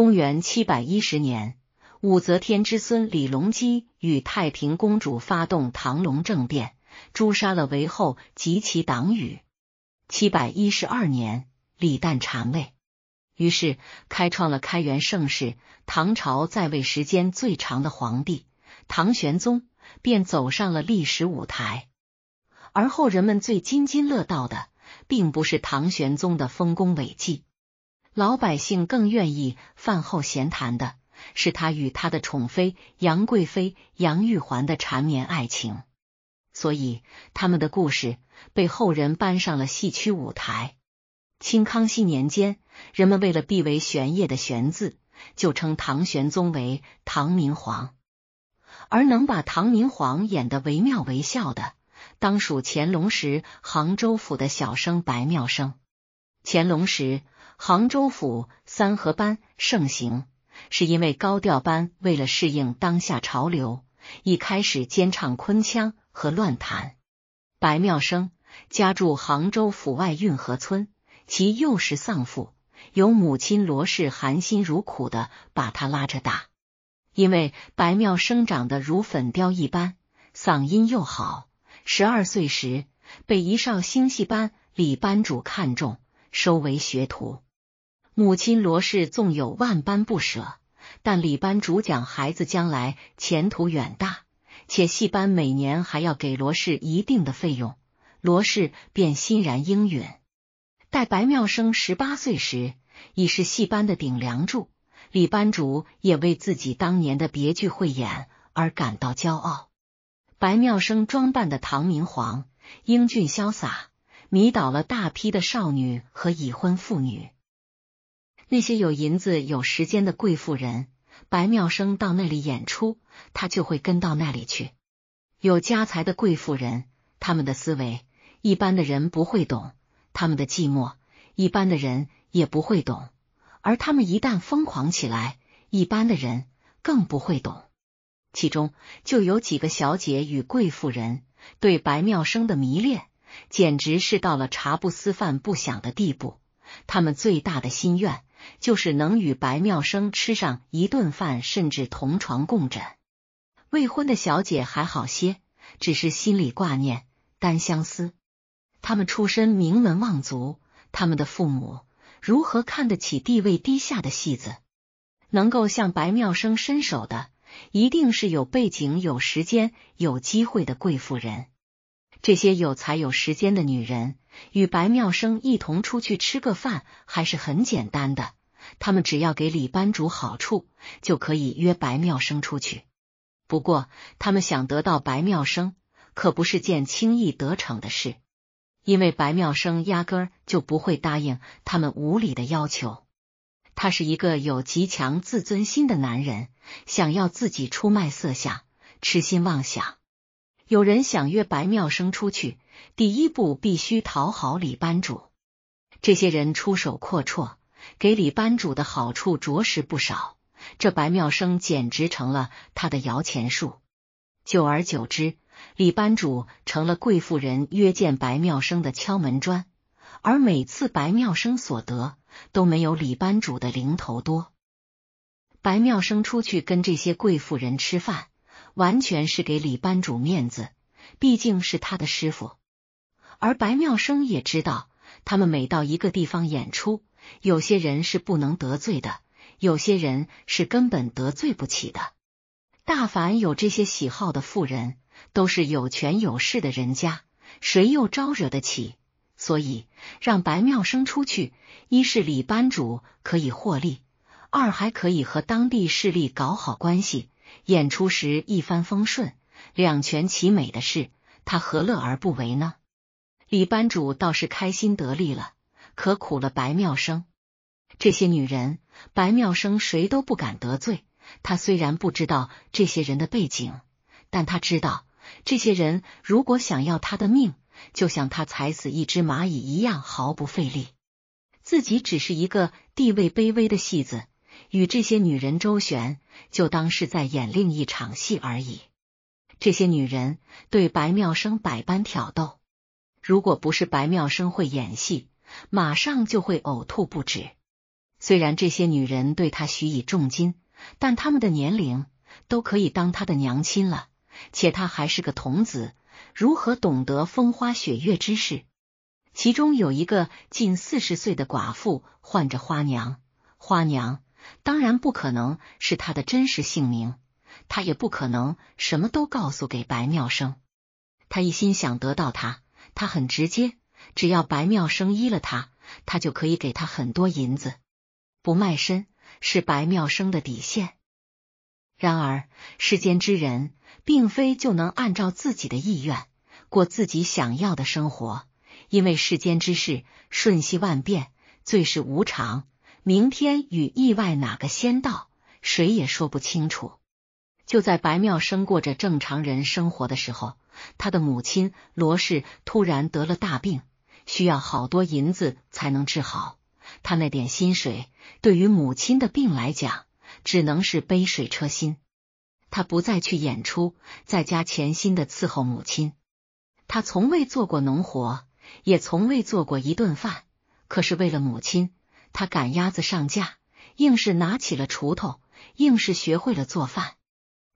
公元七百一十年，武则天之孙李隆基与太平公主发动唐隆政变，诛杀了韦后及其党羽。七百一十二年，李旦禅位，于是开创了开元盛世。唐朝在位时间最长的皇帝唐玄宗便走上了历史舞台。而后人们最津津乐道的，并不是唐玄宗的丰功伟绩。老百姓更愿意饭后闲谈的是他与他的宠妃杨贵妃杨玉环的缠绵爱情，所以他们的故事被后人搬上了戏曲舞台。清康熙年间，人们为了避“为玄烨”的“玄”字，就称唐玄宗为唐明皇。而能把唐明皇演得惟妙惟肖的，当属乾隆时杭州府的小生白妙生。乾隆时。杭州府三合班盛行，是因为高调班为了适应当下潮流，一开始兼唱昆腔和乱弹。白妙生家住杭州府外运河村，其幼时丧父，由母亲罗氏含辛茹苦的把他拉着大。因为白妙生长得如粉雕一般，嗓音又好，十二岁时被一绍兴戏班李班主看中，收为学徒。母亲罗氏纵有万般不舍，但李班主讲孩子将来前途远大，且戏班每年还要给罗氏一定的费用，罗氏便欣然应允。待白妙生十八岁时，已是戏班的顶梁柱，李班主也为自己当年的别具慧眼而感到骄傲。白妙生装扮的唐明皇，英俊潇洒，迷倒了大批的少女和已婚妇女。那些有银子、有时间的贵妇人，白妙生到那里演出，她就会跟到那里去。有家财的贵妇人，他们的思维一般的人不会懂，他们的寂寞一般的人也不会懂。而他们一旦疯狂起来，一般的人更不会懂。其中就有几个小姐与贵妇人对白妙生的迷恋，简直是到了茶不思、饭不想的地步。他们最大的心愿。就是能与白妙生吃上一顿饭，甚至同床共枕。未婚的小姐还好些，只是心里挂念，单相思。他们出身名门望族，他们的父母如何看得起地位低下的戏子？能够向白妙生伸手的，一定是有背景、有时间、有机会的贵妇人。这些有才有时间的女人，与白妙生一同出去吃个饭还是很简单的。他们只要给李班主好处，就可以约白妙生出去。不过，他们想得到白妙生，可不是件轻易得逞的事。因为白妙生压根儿就不会答应他们无理的要求。他是一个有极强自尊心的男人，想要自己出卖色相，痴心妄想。有人想约白妙生出去，第一步必须讨好李班主。这些人出手阔绰，给李班主的好处着实不少，这白妙生简直成了他的摇钱树。久而久之，李班主成了贵妇人约见白妙生的敲门砖，而每次白妙生所得都没有李班主的零头多。白妙生出去跟这些贵妇人吃饭。完全是给李班主面子，毕竟是他的师傅。而白妙生也知道，他们每到一个地方演出，有些人是不能得罪的，有些人是根本得罪不起的。大凡有这些喜好的富人，都是有权有势的人家，谁又招惹得起？所以让白妙生出去，一是李班主可以获利，二还可以和当地势力搞好关系。演出时一帆风顺，两全其美的事，他何乐而不为呢？李班主倒是开心得利了，可苦了白妙生。这些女人，白妙生谁都不敢得罪。他虽然不知道这些人的背景，但他知道，这些人如果想要他的命，就像他踩死一只蚂蚁一样毫不费力。自己只是一个地位卑微的戏子。与这些女人周旋，就当是在演另一场戏而已。这些女人对白妙生百般挑逗，如果不是白妙生会演戏，马上就会呕吐不止。虽然这些女人对他许以重金，但他们的年龄都可以当他的娘亲了，且他还是个童子，如何懂得风花雪月之事？其中有一个近四十岁的寡妇唤着“花娘”，花娘。当然不可能是他的真实姓名，他也不可能什么都告诉给白妙生。他一心想得到他，他很直接，只要白妙生依了他，他就可以给他很多银子，不卖身是白妙生的底线。然而世间之人，并非就能按照自己的意愿过自己想要的生活，因为世间之事瞬息万变，最是无常。明天与意外哪个先到？谁也说不清楚。就在白妙生过着正常人生活的时候，他的母亲罗氏突然得了大病，需要好多银子才能治好。他那点薪水对于母亲的病来讲，只能是杯水车薪。他不再去演出，在家潜心的伺候母亲。他从未做过农活，也从未做过一顿饭，可是为了母亲。他赶鸭子上架，硬是拿起了锄头，硬是学会了做饭。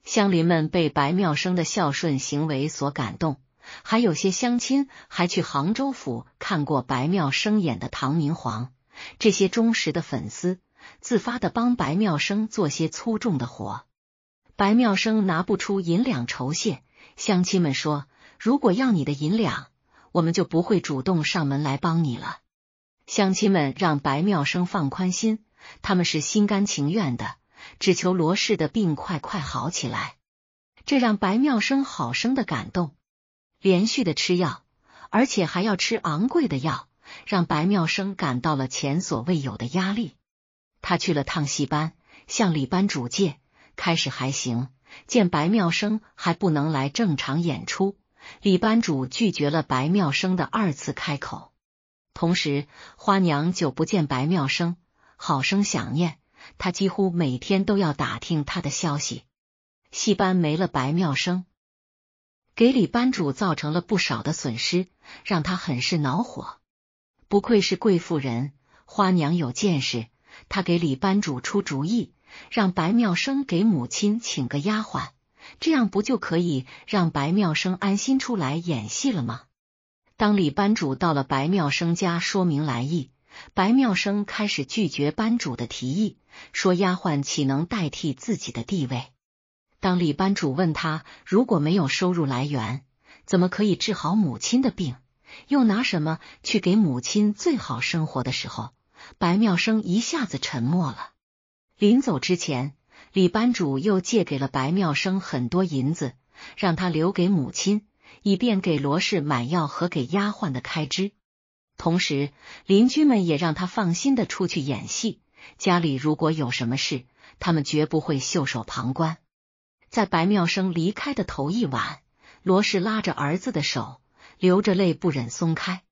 乡邻们被白妙生的孝顺行为所感动，还有些乡亲还去杭州府看过白妙生演的《唐明皇》。这些忠实的粉丝自发的帮白妙生做些粗重的活。白妙生拿不出银两酬谢，乡亲们说：“如果要你的银两，我们就不会主动上门来帮你了。”乡亲们让白妙生放宽心，他们是心甘情愿的，只求罗氏的病快快好起来。这让白妙生好生的感动。连续的吃药，而且还要吃昂贵的药，让白妙生感到了前所未有的压力。他去了趟戏班，向李班主借，开始还行。见白妙生还不能来正常演出，李班主拒绝了白妙生的二次开口。同时，花娘久不见白妙生，好生想念他，几乎每天都要打听他的消息。戏班没了白妙生，给李班主造成了不少的损失，让他很是恼火。不愧是贵妇人，花娘有见识，她给李班主出主意，让白妙生给母亲请个丫鬟，这样不就可以让白妙生安心出来演戏了吗？当李班主到了白妙生家，说明来意，白妙生开始拒绝班主的提议，说丫鬟岂能代替自己的地位？当李班主问他如果没有收入来源，怎么可以治好母亲的病，又拿什么去给母亲最好生活的时候，白妙生一下子沉默了。临走之前，李班主又借给了白妙生很多银子，让他留给母亲。以便给罗氏买药和给丫鬟的开支，同时邻居们也让他放心的出去演戏。家里如果有什么事，他们绝不会袖手旁观。在白妙生离开的头一晚，罗氏拉着儿子的手，流着泪不忍松开。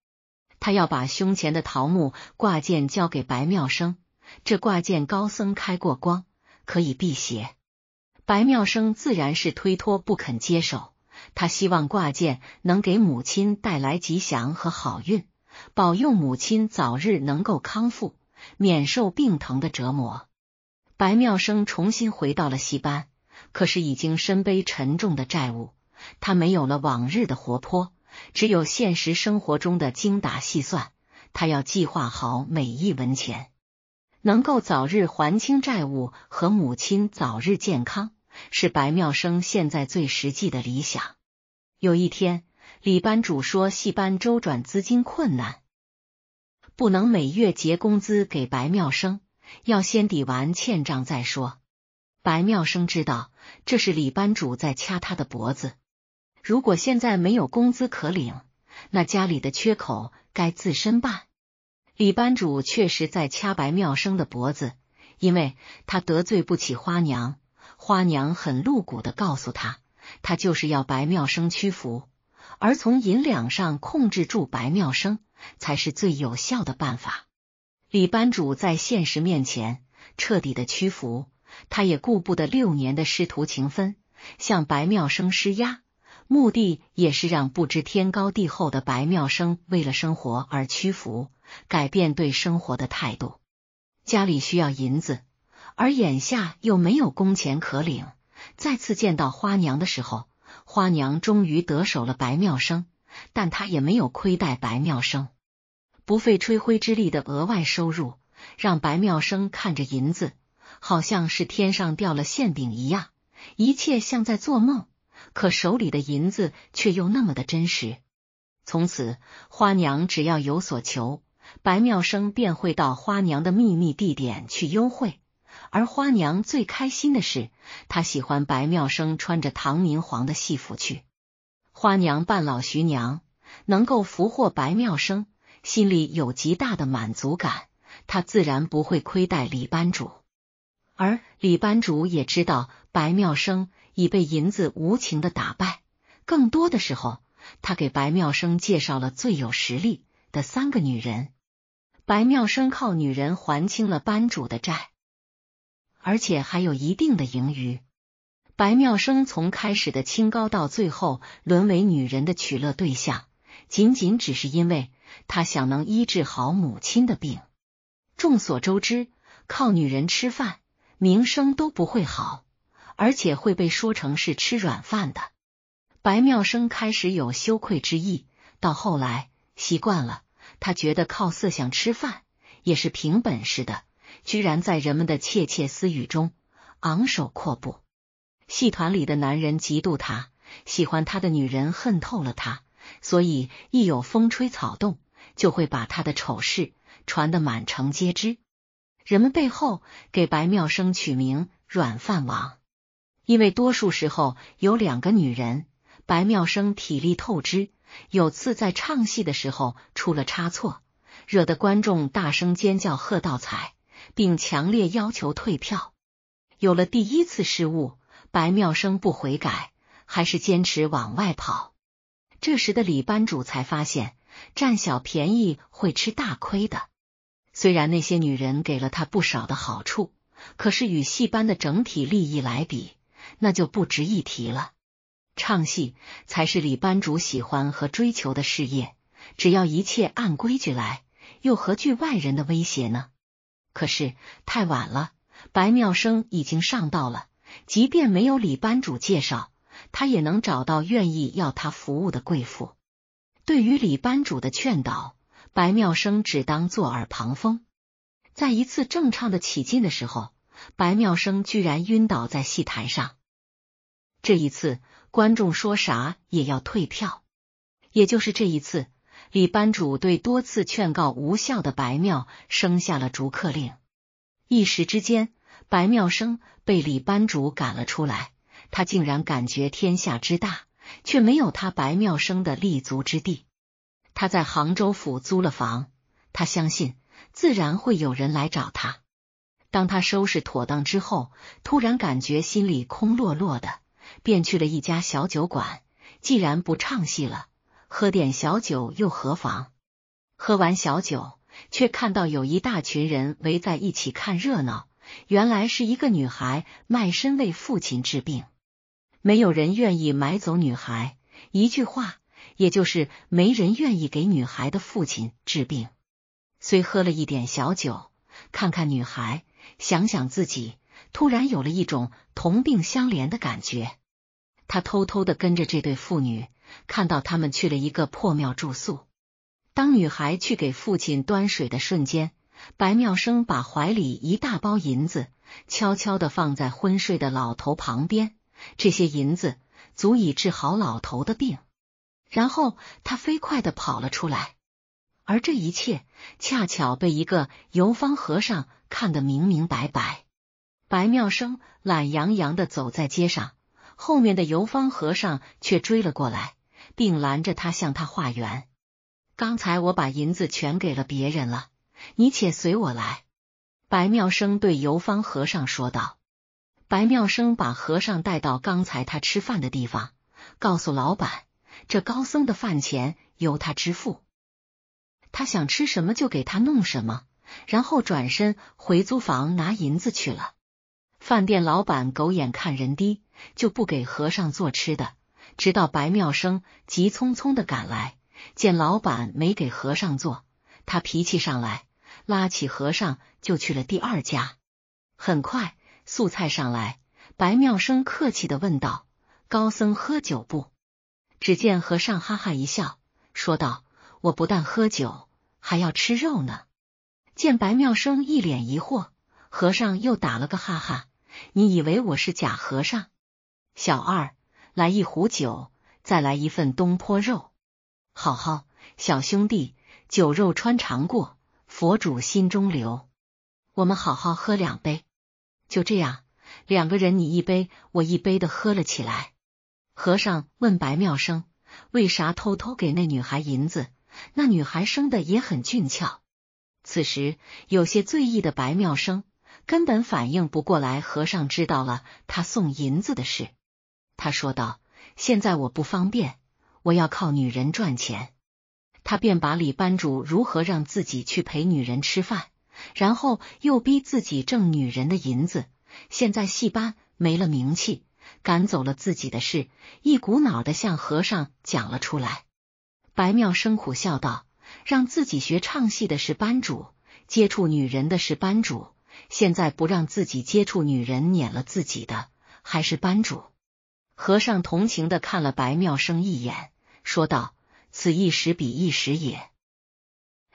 他要把胸前的桃木挂件交给白妙生，这挂件高僧开过光，可以辟邪。白妙生自然是推脱不肯接手。他希望挂件能给母亲带来吉祥和好运，保佑母亲早日能够康复，免受病疼的折磨。白妙生重新回到了戏班，可是已经身背沉重的债务。他没有了往日的活泼，只有现实生活中的精打细算。他要计划好每一文钱，能够早日还清债务，和母亲早日健康。是白妙生现在最实际的理想。有一天，李班主说戏班周转资金困难，不能每月结工资给白妙生，要先抵完欠账再说。白妙生知道这是李班主在掐他的脖子。如果现在没有工资可领，那家里的缺口该自身办。李班主确实在掐白妙生的脖子，因为他得罪不起花娘。花娘很露骨的告诉他，他就是要白妙生屈服，而从银两上控制住白妙生，才是最有效的办法。李班主在现实面前彻底的屈服，他也顾不得六年的师徒情分，向白妙生施压，目的也是让不知天高地厚的白妙生为了生活而屈服，改变对生活的态度。家里需要银子。而眼下又没有工钱可领，再次见到花娘的时候，花娘终于得手了白妙生，但她也没有亏待白妙生。不费吹灰之力的额外收入，让白妙生看着银子，好像是天上掉了馅饼一样，一切像在做梦。可手里的银子却又那么的真实。从此，花娘只要有所求，白妙生便会到花娘的秘密地点去幽会。而花娘最开心的是，她喜欢白妙生穿着唐明皇的戏服去。花娘扮老徐娘，能够俘获白妙生，心里有极大的满足感。她自然不会亏待李班主，而李班主也知道白妙生已被银子无情的打败。更多的时候，他给白妙生介绍了最有实力的三个女人。白妙生靠女人还清了班主的债。而且还有一定的盈余。白妙生从开始的清高，到最后沦为女人的取乐对象，仅仅只是因为他想能医治好母亲的病。众所周知，靠女人吃饭，名声都不会好，而且会被说成是吃软饭的。白妙生开始有羞愧之意，到后来习惯了，他觉得靠色相吃饭也是凭本事的。居然在人们的窃窃私语中昂首阔步。戏团里的男人嫉妒他，喜欢他的女人恨透了他，所以一有风吹草动，就会把他的丑事传得满城皆知。人们背后给白妙生取名“软饭王”，因为多数时候有两个女人，白妙生体力透支。有次在唱戏的时候出了差错，惹得观众大声尖叫，喝倒彩。并强烈要求退票。有了第一次失误，白妙生不悔改，还是坚持往外跑。这时的李班主才发现，占小便宜会吃大亏的。虽然那些女人给了他不少的好处，可是与戏班的整体利益来比，那就不值一提了。唱戏才是李班主喜欢和追求的事业。只要一切按规矩来，又何惧外人的威胁呢？可是太晚了，白妙生已经上道了。即便没有李班主介绍，他也能找到愿意要他服务的贵妇。对于李班主的劝导，白妙生只当坐耳旁风。在一次正唱的起劲的时候，白妙生居然晕倒在戏台上。这一次，观众说啥也要退票。也就是这一次。李班主对多次劝告无效的白妙生下了逐客令，一时之间，白妙生被李班主赶了出来。他竟然感觉天下之大，却没有他白妙生的立足之地。他在杭州府租了房，他相信自然会有人来找他。当他收拾妥当之后，突然感觉心里空落落的，便去了一家小酒馆。既然不唱戏了。喝点小酒又何妨？喝完小酒，却看到有一大群人围在一起看热闹。原来是一个女孩卖身为父亲治病，没有人愿意买走女孩，一句话，也就是没人愿意给女孩的父亲治病。虽喝了一点小酒，看看女孩，想想自己，突然有了一种同病相怜的感觉。他偷偷的跟着这对父女。看到他们去了一个破庙住宿。当女孩去给父亲端水的瞬间，白妙生把怀里一大包银子悄悄的放在昏睡的老头旁边。这些银子足以治好老头的病。然后他飞快的跑了出来，而这一切恰巧被一个游方和尚看得明明白白。白妙生懒洋洋的走在街上，后面的游方和尚却追了过来。并拦着他向他化缘。刚才我把银子全给了别人了，你且随我来。”白妙生对游方和尚说道。白妙生把和尚带到刚才他吃饭的地方，告诉老板，这高僧的饭钱由他支付，他想吃什么就给他弄什么。然后转身回租房拿银子去了。饭店老板狗眼看人低，就不给和尚做吃的。直到白妙生急匆匆的赶来，见老板没给和尚做，他脾气上来，拉起和尚就去了第二家。很快素菜上来，白妙生客气的问道：“高僧喝酒不？”只见和尚哈哈一笑，说道：“我不但喝酒，还要吃肉呢。”见白妙生一脸疑惑，和尚又打了个哈哈：“你以为我是假和尚？”小二。来一壶酒，再来一份东坡肉，好好，小兄弟，酒肉穿肠过，佛主心中留。我们好好喝两杯。就这样，两个人你一杯我一杯的喝了起来。和尚问白妙生，为啥偷偷给那女孩银子？那女孩生的也很俊俏。此时有些醉意的白妙生根本反应不过来，和尚知道了他送银子的事。他说道：“现在我不方便，我要靠女人赚钱。”他便把李班主如何让自己去陪女人吃饭，然后又逼自己挣女人的银子。现在戏班没了名气，赶走了自己的事，一股脑的向和尚讲了出来。白妙生苦笑道：“让自己学唱戏的是班主，接触女人的是班主，现在不让自己接触女人，撵了自己的还是班主。”和尚同情的看了白妙生一眼，说道：“此一时彼一时也，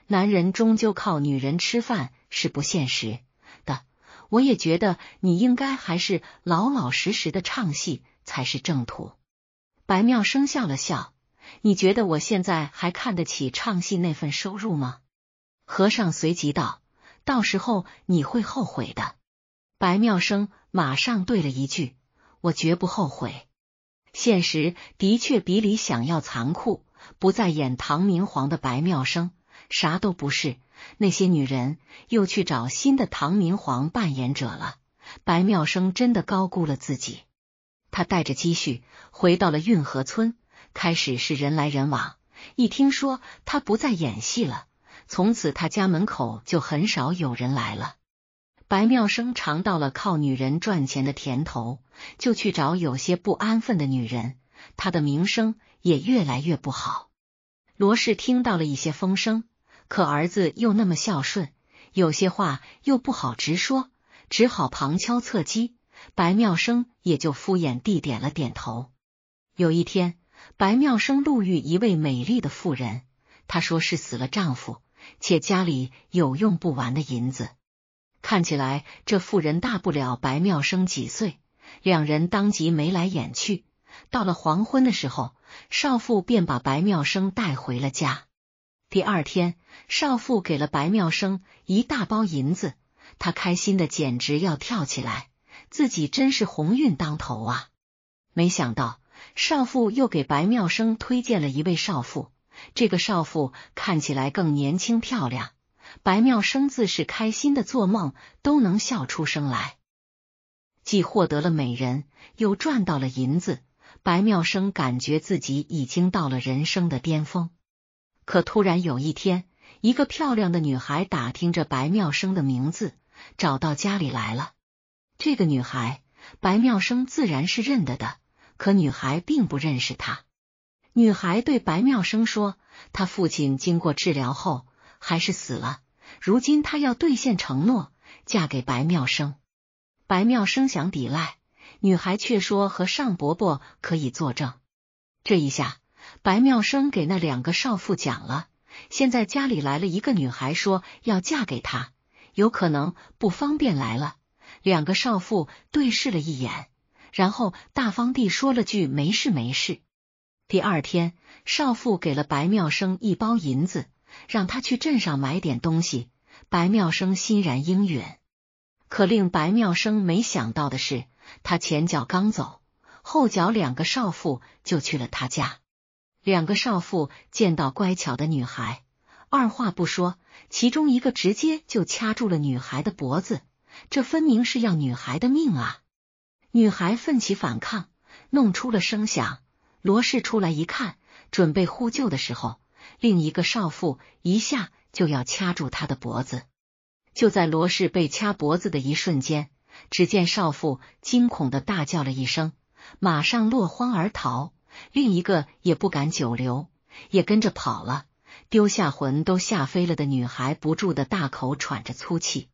男人终究靠女人吃饭是不现实的。我也觉得你应该还是老老实实的唱戏才是正途。”白妙生笑了笑：“你觉得我现在还看得起唱戏那份收入吗？”和尚随即道：“到时候你会后悔的。”白妙生马上对了一句：“我绝不后悔。”现实的确比理想要残酷。不再演唐明皇的白妙生啥都不是，那些女人又去找新的唐明皇扮演者了。白妙生真的高估了自己，他带着积蓄回到了运河村，开始是人来人往，一听说他不再演戏了，从此他家门口就很少有人来了。白妙生尝到了靠女人赚钱的甜头，就去找有些不安分的女人，他的名声也越来越不好。罗氏听到了一些风声，可儿子又那么孝顺，有些话又不好直说，只好旁敲侧击。白妙生也就敷衍地点了点头。有一天，白妙生路遇一位美丽的妇人，她说是死了丈夫，且家里有用不完的银子。看起来这妇人大不了白妙生几岁，两人当即眉来眼去。到了黄昏的时候，少妇便把白妙生带回了家。第二天，少妇给了白妙生一大包银子，他开心的简直要跳起来，自己真是鸿运当头啊！没想到少妇又给白妙生推荐了一位少妇，这个少妇看起来更年轻漂亮。白妙生自是开心的，做梦都能笑出声来。既获得了美人，又赚到了银子，白妙生感觉自己已经到了人生的巅峰。可突然有一天，一个漂亮的女孩打听着白妙生的名字，找到家里来了。这个女孩，白妙生自然是认得的，可女孩并不认识他。女孩对白妙生说：“他父亲经过治疗后。”还是死了。如今他要兑现承诺，嫁给白妙生。白妙生想抵赖，女孩却说和尚伯伯可以作证。这一下，白妙生给那两个少妇讲了：现在家里来了一个女孩，说要嫁给他，有可能不方便来了。两个少妇对视了一眼，然后大方地说了句：“没事，没事。”第二天，少妇给了白妙生一包银子。让他去镇上买点东西，白妙生欣然应允。可令白妙生没想到的是，他前脚刚走，后脚两个少妇就去了他家。两个少妇见到乖巧的女孩，二话不说，其中一个直接就掐住了女孩的脖子，这分明是要女孩的命啊！女孩奋起反抗，弄出了声响。罗氏出来一看，准备呼救的时候。另一个少妇一下就要掐住他的脖子。就在罗氏被掐脖子的一瞬间，只见少妇惊恐的大叫了一声，马上落荒而逃。另一个也不敢久留，也跟着跑了，丢下魂都吓飞了的女孩不住的大口喘着粗气。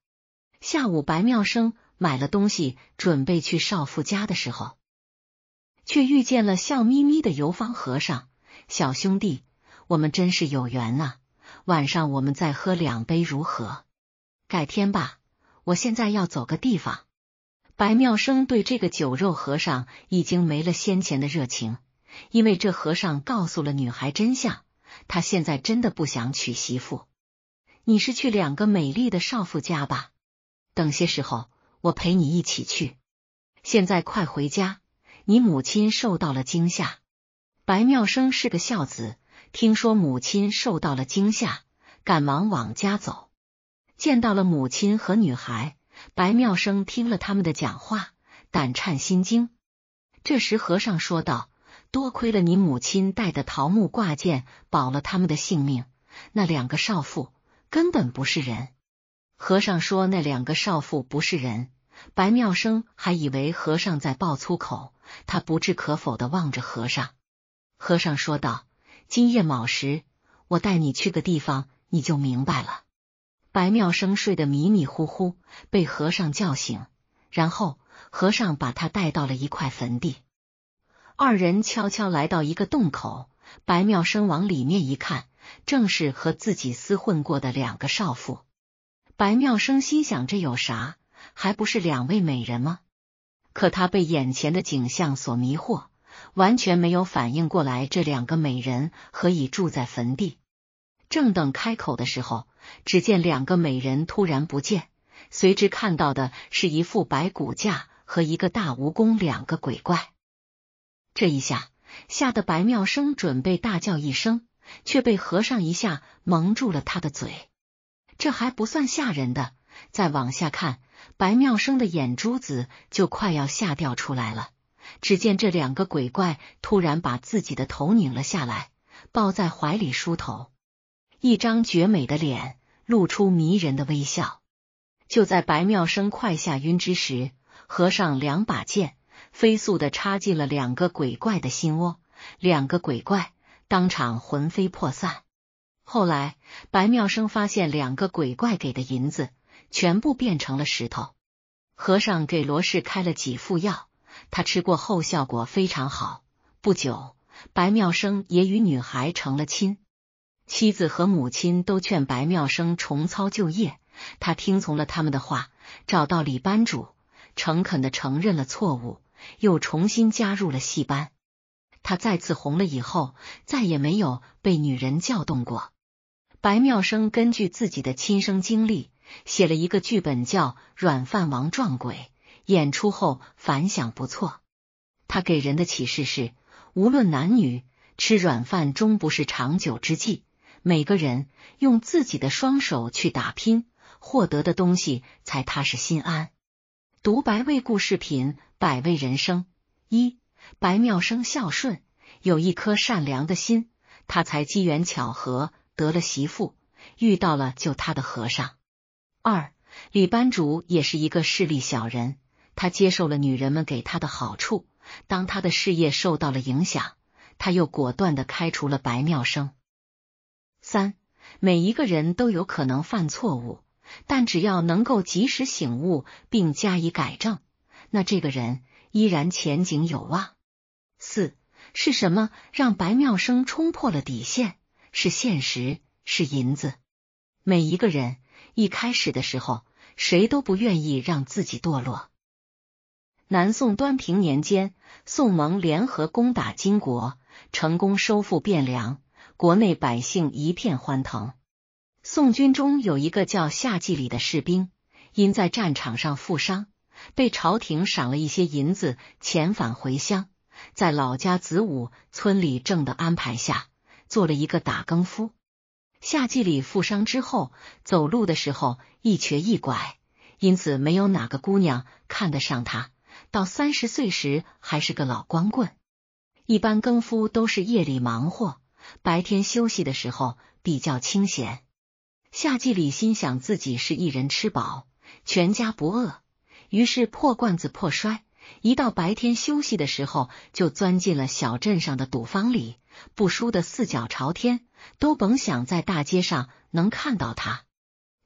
下午，白妙生买了东西，准备去少妇家的时候，却遇见了笑眯眯的游方和尚，小兄弟。我们真是有缘啊！晚上我们再喝两杯如何？改天吧，我现在要走个地方。白妙生对这个酒肉和尚已经没了先前的热情，因为这和尚告诉了女孩真相，他现在真的不想娶媳妇。你是去两个美丽的少妇家吧？等些时候我陪你一起去。现在快回家，你母亲受到了惊吓。白妙生是个孝子。听说母亲受到了惊吓，赶忙往家走。见到了母亲和女孩白妙生，听了他们的讲话，胆颤心惊。这时和尚说道：“多亏了你母亲带的桃木挂件，保了他们的性命。那两个少妇根本不是人。”和尚说：“那两个少妇不是人。”白妙生还以为和尚在爆粗口，他不置可否的望着和尚。和尚说道。今夜卯时，我带你去个地方，你就明白了。白妙生睡得迷迷糊糊，被和尚叫醒，然后和尚把他带到了一块坟地。二人悄悄来到一个洞口，白妙生往里面一看，正是和自己厮混过的两个少妇。白妙生心想，这有啥？还不是两位美人吗？可他被眼前的景象所迷惑。完全没有反应过来，这两个美人何以住在坟地？正等开口的时候，只见两个美人突然不见，随之看到的是一副白骨架和一个大蜈蚣，两个鬼怪。这一下吓得白妙生准备大叫一声，却被和尚一下蒙住了他的嘴。这还不算吓人的，再往下看，白妙生的眼珠子就快要吓掉出来了。只见这两个鬼怪突然把自己的头拧了下来，抱在怀里梳头，一张绝美的脸露出迷人的微笑。就在白妙生快吓晕之时，和尚两把剑飞速的插进了两个鬼怪的心窝，两个鬼怪当场魂飞魄散。后来，白妙生发现两个鬼怪给的银子全部变成了石头。和尚给罗氏开了几副药。他吃过后效果非常好。不久，白妙生也与女孩成了亲。妻子和母亲都劝白妙生重操旧业，他听从了他们的话，找到李班主，诚恳的承认了错误，又重新加入了戏班。他再次红了以后，再也没有被女人叫动过。白妙生根据自己的亲身经历，写了一个剧本，叫《软饭王撞鬼》。演出后反响不错，他给人的启示是：无论男女，吃软饭终不是长久之计。每个人用自己的双手去打拼，获得的东西才踏实心安。独白未故事品百味人生。一、白妙生孝顺，有一颗善良的心，他才机缘巧合得了媳妇，遇到了救他的和尚。二、李班主也是一个势利小人。他接受了女人们给他的好处，当他的事业受到了影响，他又果断的开除了白妙生。三，每一个人都有可能犯错误，但只要能够及时醒悟并加以改正，那这个人依然前景有望。四，是什么让白妙生冲破了底线？是现实，是银子。每一个人一开始的时候，谁都不愿意让自己堕落。南宋端平年间，宋蒙联合攻打金国，成功收复汴梁，国内百姓一片欢腾。宋军中有一个叫夏季礼的士兵，因在战场上负伤，被朝廷赏了一些银子，遣返回乡。在老家子午村里正的安排下，做了一个打更夫。夏季礼负伤之后，走路的时候一瘸一拐，因此没有哪个姑娘看得上他。到三十岁时还是个老光棍。一般更夫都是夜里忙活，白天休息的时候比较清闲。夏季里，心想自己是一人吃饱，全家不饿，于是破罐子破摔。一到白天休息的时候，就钻进了小镇上的赌坊里，不输的四脚朝天，都甭想在大街上能看到他。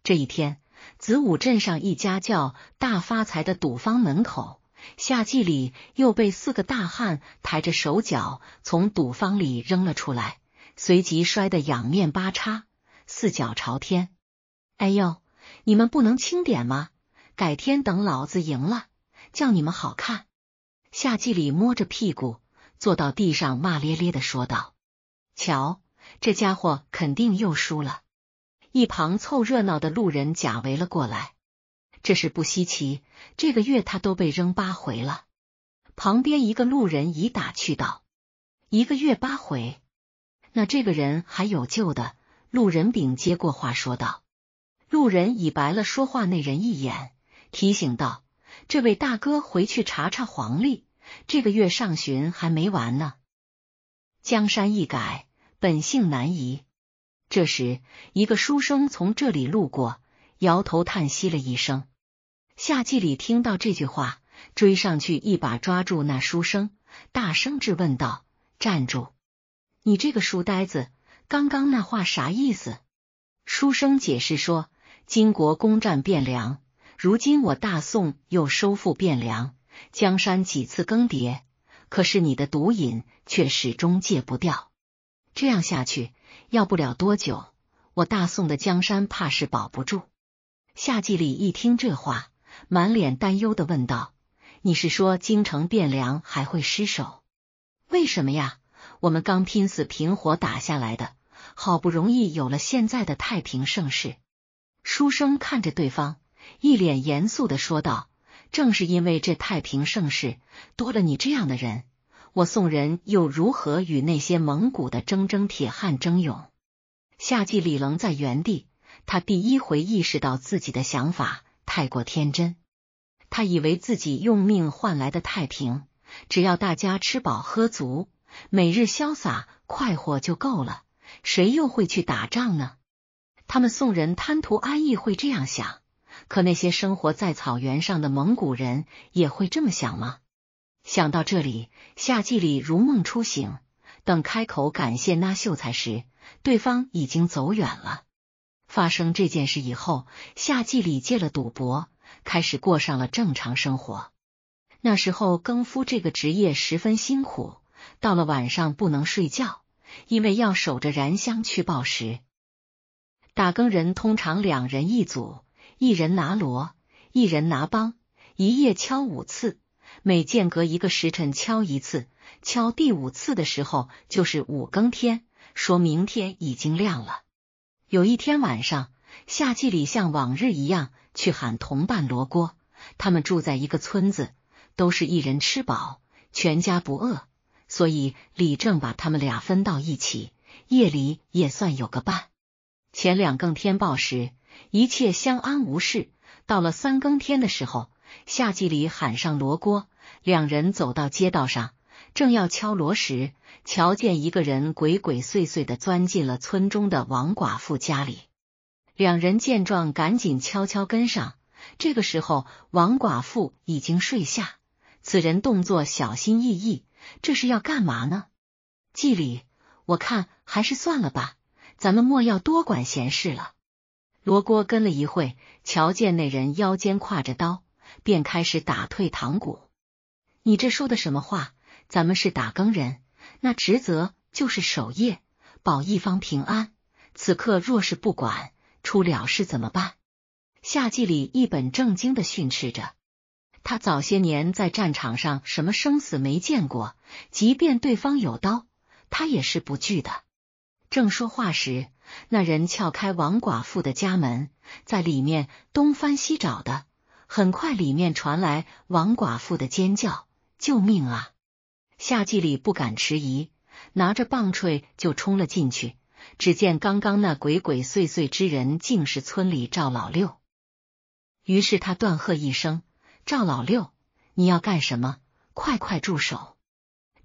这一天，子午镇上一家叫“大发财”的赌坊门口。夏季里又被四个大汉抬着手脚从赌坊里扔了出来，随即摔得仰面八叉，四脚朝天。哎呦，你们不能轻点吗？改天等老子赢了，叫你们好看！夏季里摸着屁股坐到地上，骂咧咧的说道：“瞧，这家伙肯定又输了。”一旁凑热闹的路人甲围了过来。这是不稀奇，这个月他都被扔八回了。旁边一个路人乙打趣道：“一个月八回，那这个人还有救的。”路人丙接过话说道：“路人乙白了说话那人一眼，提醒道：‘这位大哥回去查查黄历，这个月上旬还没完呢。江山易改，本性难移。’”这时，一个书生从这里路过。摇头叹息了一声，夏季礼听到这句话，追上去一把抓住那书生，大声质问道：“站住！你这个书呆子，刚刚那话啥意思？”书生解释说：“金国攻占汴梁，如今我大宋又收复汴梁，江山几次更迭，可是你的毒瘾却始终戒不掉。这样下去，要不了多久，我大宋的江山怕是保不住。”夏季礼一听这话，满脸担忧的问道：“你是说京城汴梁还会失守？为什么呀？我们刚拼死拼活打下来的好不容易有了现在的太平盛世。”书生看着对方，一脸严肃的说道：“正是因为这太平盛世多了你这样的人，我宋人又如何与那些蒙古的铮铮铁汉争勇？”夏季里愣在原地。他第一回意识到自己的想法太过天真。他以为自己用命换来的太平，只要大家吃饱喝足，每日潇洒快活就够了，谁又会去打仗呢？他们宋人贪图安逸会这样想，可那些生活在草原上的蒙古人也会这么想吗？想到这里，夏季里如梦初醒。等开口感谢那秀才时，对方已经走远了。发生这件事以后，夏季里戒了赌博，开始过上了正常生活。那时候，更夫这个职业十分辛苦，到了晚上不能睡觉，因为要守着燃香去报时。打更人通常两人一组，一人拿锣，一人拿梆，一夜敲五次，每间隔一个时辰敲一次，敲第五次的时候就是五更天，说明天已经亮了。有一天晚上，夏季里像往日一样去喊同伴罗锅，他们住在一个村子，都是一人吃饱，全家不饿，所以李正把他们俩分到一起，夜里也算有个伴。前两更天报时，一切相安无事。到了三更天的时候，夏季里喊上罗锅，两人走到街道上。正要敲锣时，瞧见一个人鬼鬼祟祟的钻进了村中的王寡妇家里。两人见状，赶紧悄悄跟上。这个时候，王寡妇已经睡下，此人动作小心翼翼，这是要干嘛呢？季礼，我看还是算了吧，咱们莫要多管闲事了。罗锅跟了一会，瞧见那人腰间挎着刀，便开始打退堂鼓。你这说的什么话？咱们是打更人，那职责就是守夜，保一方平安。此刻若是不管，出了事怎么办？夏季里一本正经的训斥着。他早些年在战场上什么生死没见过，即便对方有刀，他也是不惧的。正说话时，那人撬开王寡妇的家门，在里面东翻西找的。很快，里面传来王寡妇的尖叫：“救命啊！”夏季里不敢迟疑，拿着棒槌就冲了进去。只见刚刚那鬼鬼祟祟之人，竟是村里赵老六。于是他断喝一声：“赵老六，你要干什么？快快住手！”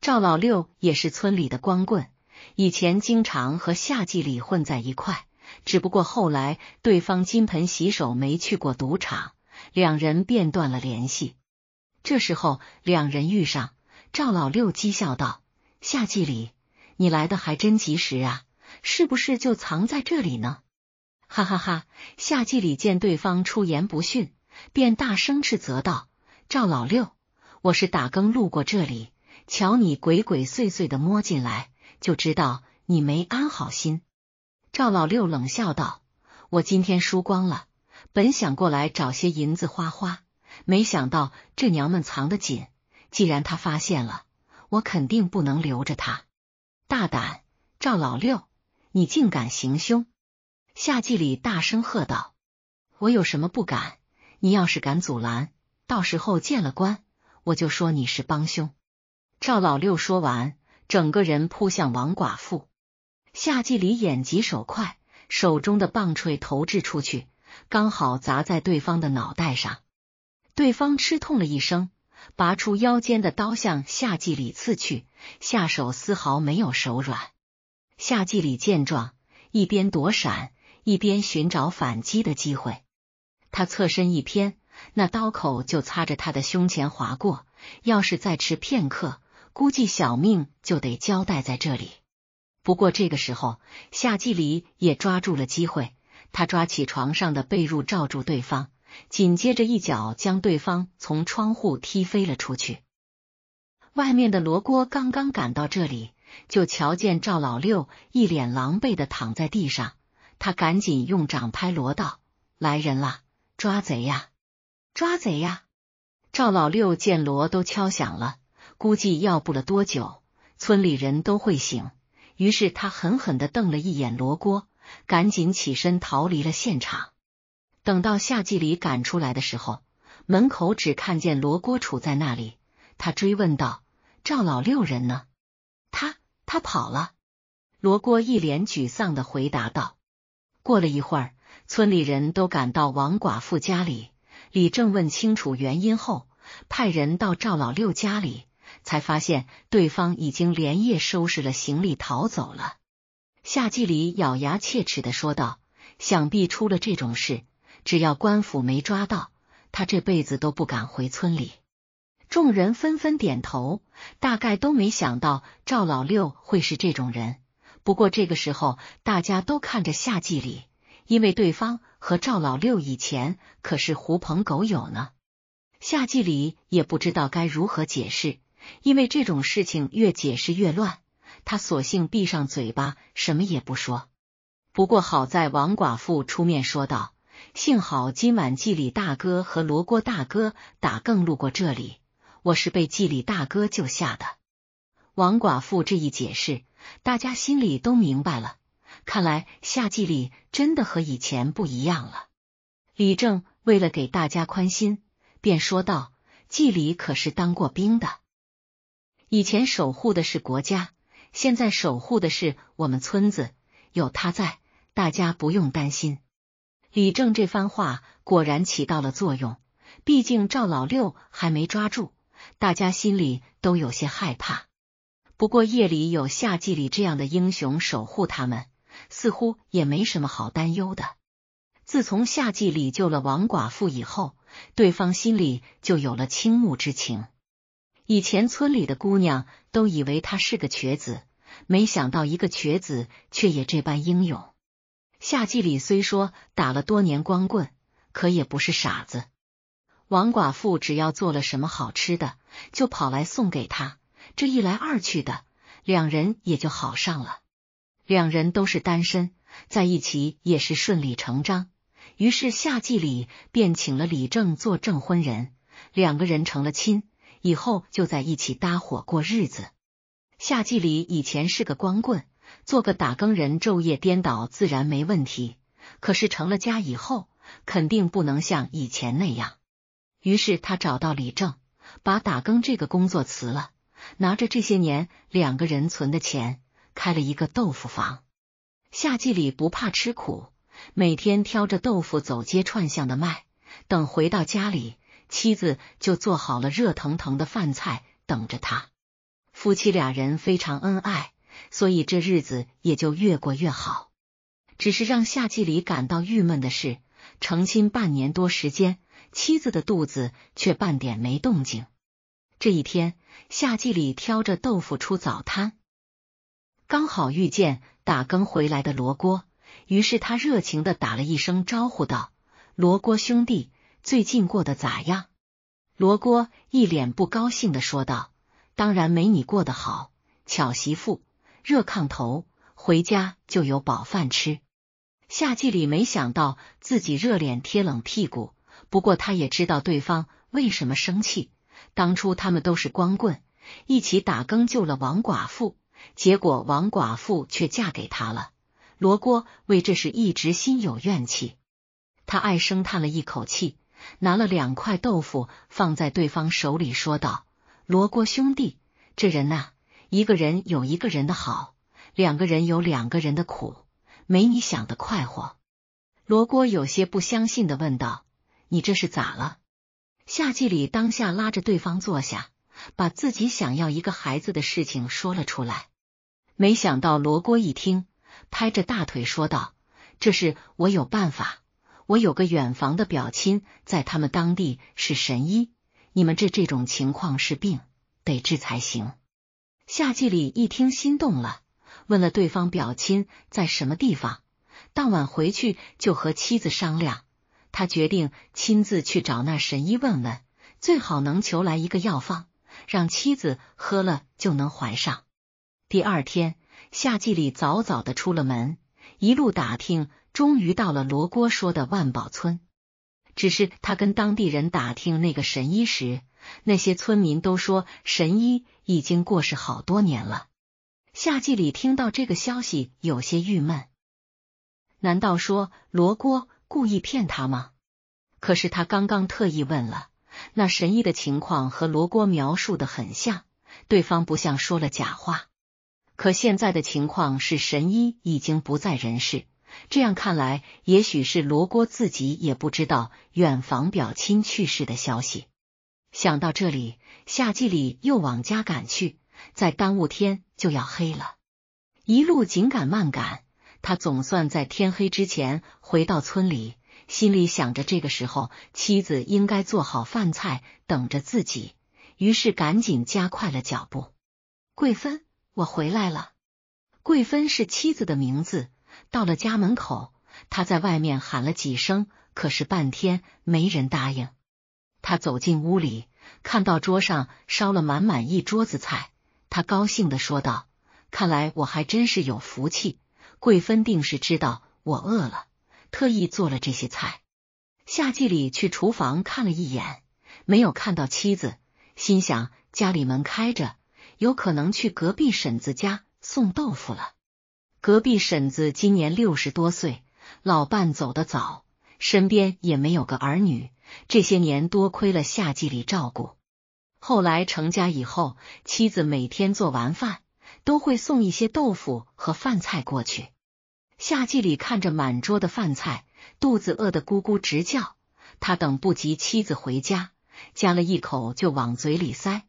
赵老六也是村里的光棍，以前经常和夏季里混在一块，只不过后来对方金盆洗手，没去过赌场，两人便断了联系。这时候两人遇上。赵老六讥笑道：“夏季里，你来的还真及时啊！是不是就藏在这里呢？”哈哈哈！夏季里见对方出言不逊，便大声斥责道：“赵老六，我是打更路过这里，瞧你鬼鬼祟祟的摸进来，就知道你没安好心。”赵老六冷笑道：“我今天输光了，本想过来找些银子花花，没想到这娘们藏得紧。”既然他发现了，我肯定不能留着他。大胆，赵老六，你竟敢行凶！夏季里大声喝道：“我有什么不敢？你要是敢阻拦，到时候见了官，我就说你是帮凶。”赵老六说完整个人扑向王寡妇，夏季里眼疾手快，手中的棒槌投掷出去，刚好砸在对方的脑袋上，对方吃痛了一声。拔出腰间的刀，向夏季里刺去，下手丝毫没有手软。夏季里见状，一边躲闪，一边寻找反击的机会。他侧身一偏，那刀口就擦着他的胸前划过。要是再迟片刻，估计小命就得交代在这里。不过这个时候，夏季里也抓住了机会，他抓起床上的被褥罩住对方。紧接着一脚将对方从窗户踢飞了出去。外面的罗锅刚刚赶到这里，就瞧见赵老六一脸狼狈的躺在地上。他赶紧用掌拍罗道：“来人了，抓贼呀，抓贼呀！”赵老六见锣都敲响了，估计要不了多久村里人都会醒，于是他狠狠的瞪了一眼罗锅，赶紧起身逃离了现场。等到夏季里赶出来的时候，门口只看见罗锅杵在那里。他追问道：“赵老六人呢？”他他跑了。罗锅一脸沮丧的回答道。过了一会儿，村里人都赶到王寡妇家里。李正问清楚原因后，派人到赵老六家里，才发现对方已经连夜收拾了行李逃走了。夏季里咬牙切齿的说道：“想必出了这种事。”只要官府没抓到他，这辈子都不敢回村里。众人纷纷点头，大概都没想到赵老六会是这种人。不过这个时候，大家都看着夏季礼，因为对方和赵老六以前可是狐朋狗友呢。夏季礼也不知道该如何解释，因为这种事情越解释越乱，他索性闭上嘴巴，什么也不说。不过好在王寡妇出面说道。幸好今晚季礼大哥和罗锅大哥打更路过这里，我是被季礼大哥救下的。王寡妇这一解释，大家心里都明白了。看来夏季礼真的和以前不一样了。李正为了给大家宽心，便说道：“季礼可是当过兵的，以前守护的是国家，现在守护的是我们村子。有他在，大家不用担心。”李正这番话果然起到了作用，毕竟赵老六还没抓住，大家心里都有些害怕。不过夜里有夏季里这样的英雄守护他们，似乎也没什么好担忧的。自从夏季里救了王寡妇以后，对方心里就有了倾慕之情。以前村里的姑娘都以为他是个瘸子，没想到一个瘸子却也这般英勇。夏季里虽说打了多年光棍，可也不是傻子。王寡妇只要做了什么好吃的，就跑来送给他。这一来二去的，两人也就好上了。两人都是单身，在一起也是顺理成章。于是夏季里便请了李正做证婚人，两个人成了亲，以后就在一起搭伙过日子。夏季里以前是个光棍。做个打更人，昼夜颠倒，自然没问题。可是成了家以后，肯定不能像以前那样。于是他找到李正，把打更这个工作辞了，拿着这些年两个人存的钱，开了一个豆腐房。夏季里不怕吃苦，每天挑着豆腐走街串巷的卖。等回到家里，妻子就做好了热腾腾的饭菜等着他。夫妻俩人非常恩爱。所以这日子也就越过越好。只是让夏季里感到郁闷的是，成亲半年多时间，妻子的肚子却半点没动静。这一天，夏季里挑着豆腐出早摊，刚好遇见打更回来的罗锅，于是他热情的打了一声招呼道：“罗锅兄弟，最近过得咋样？”罗锅一脸不高兴的说道：“当然没你过得好，巧媳妇。”热炕头，回家就有饱饭吃。夏季里没想到自己热脸贴冷屁股，不过他也知道对方为什么生气。当初他们都是光棍，一起打更救了王寡妇，结果王寡妇却嫁给他了。罗锅为这事一直心有怨气，他唉声叹了一口气，拿了两块豆腐放在对方手里，说道：“罗锅兄弟，这人呐。”一个人有一个人的好，两个人有两个人的苦，没你想的快活。罗锅有些不相信的问道：“你这是咋了？”夏季里当下拉着对方坐下，把自己想要一个孩子的事情说了出来。没想到罗锅一听，拍着大腿说道：“这是我有办法，我有个远房的表亲，在他们当地是神医。你们这这种情况是病，得治才行。”夏季礼一听心动了，问了对方表亲在什么地方。当晚回去就和妻子商量，他决定亲自去找那神医问问，最好能求来一个药方，让妻子喝了就能怀上。第二天，夏季礼早早的出了门，一路打听，终于到了罗锅说的万宝村。只是他跟当地人打听那个神医时，那些村民都说神医已经过世好多年了。夏季里听到这个消息有些郁闷。难道说罗锅故意骗他吗？可是他刚刚特意问了那神医的情况，和罗锅描述的很像，对方不像说了假话。可现在的情况是神医已经不在人世，这样看来，也许是罗锅自己也不知道远房表亲去世的消息。想到这里，夏季里又往家赶去，在耽误天就要黑了。一路紧赶慢赶，他总算在天黑之前回到村里，心里想着这个时候妻子应该做好饭菜等着自己，于是赶紧加快了脚步。桂芬，我回来了。桂芬是妻子的名字。到了家门口，他在外面喊了几声，可是半天没人答应。他走进屋里，看到桌上烧了满满一桌子菜，他高兴的说道：“看来我还真是有福气，桂芬定是知道我饿了，特意做了这些菜。”夏季里去厨房看了一眼，没有看到妻子，心想家里门开着，有可能去隔壁婶子家送豆腐了。隔壁婶子今年六十多岁，老伴走得早，身边也没有个儿女。这些年多亏了夏季里照顾。后来成家以后，妻子每天做完饭都会送一些豆腐和饭菜过去。夏季里看着满桌的饭菜，肚子饿得咕咕直叫，他等不及妻子回家，夹了一口就往嘴里塞。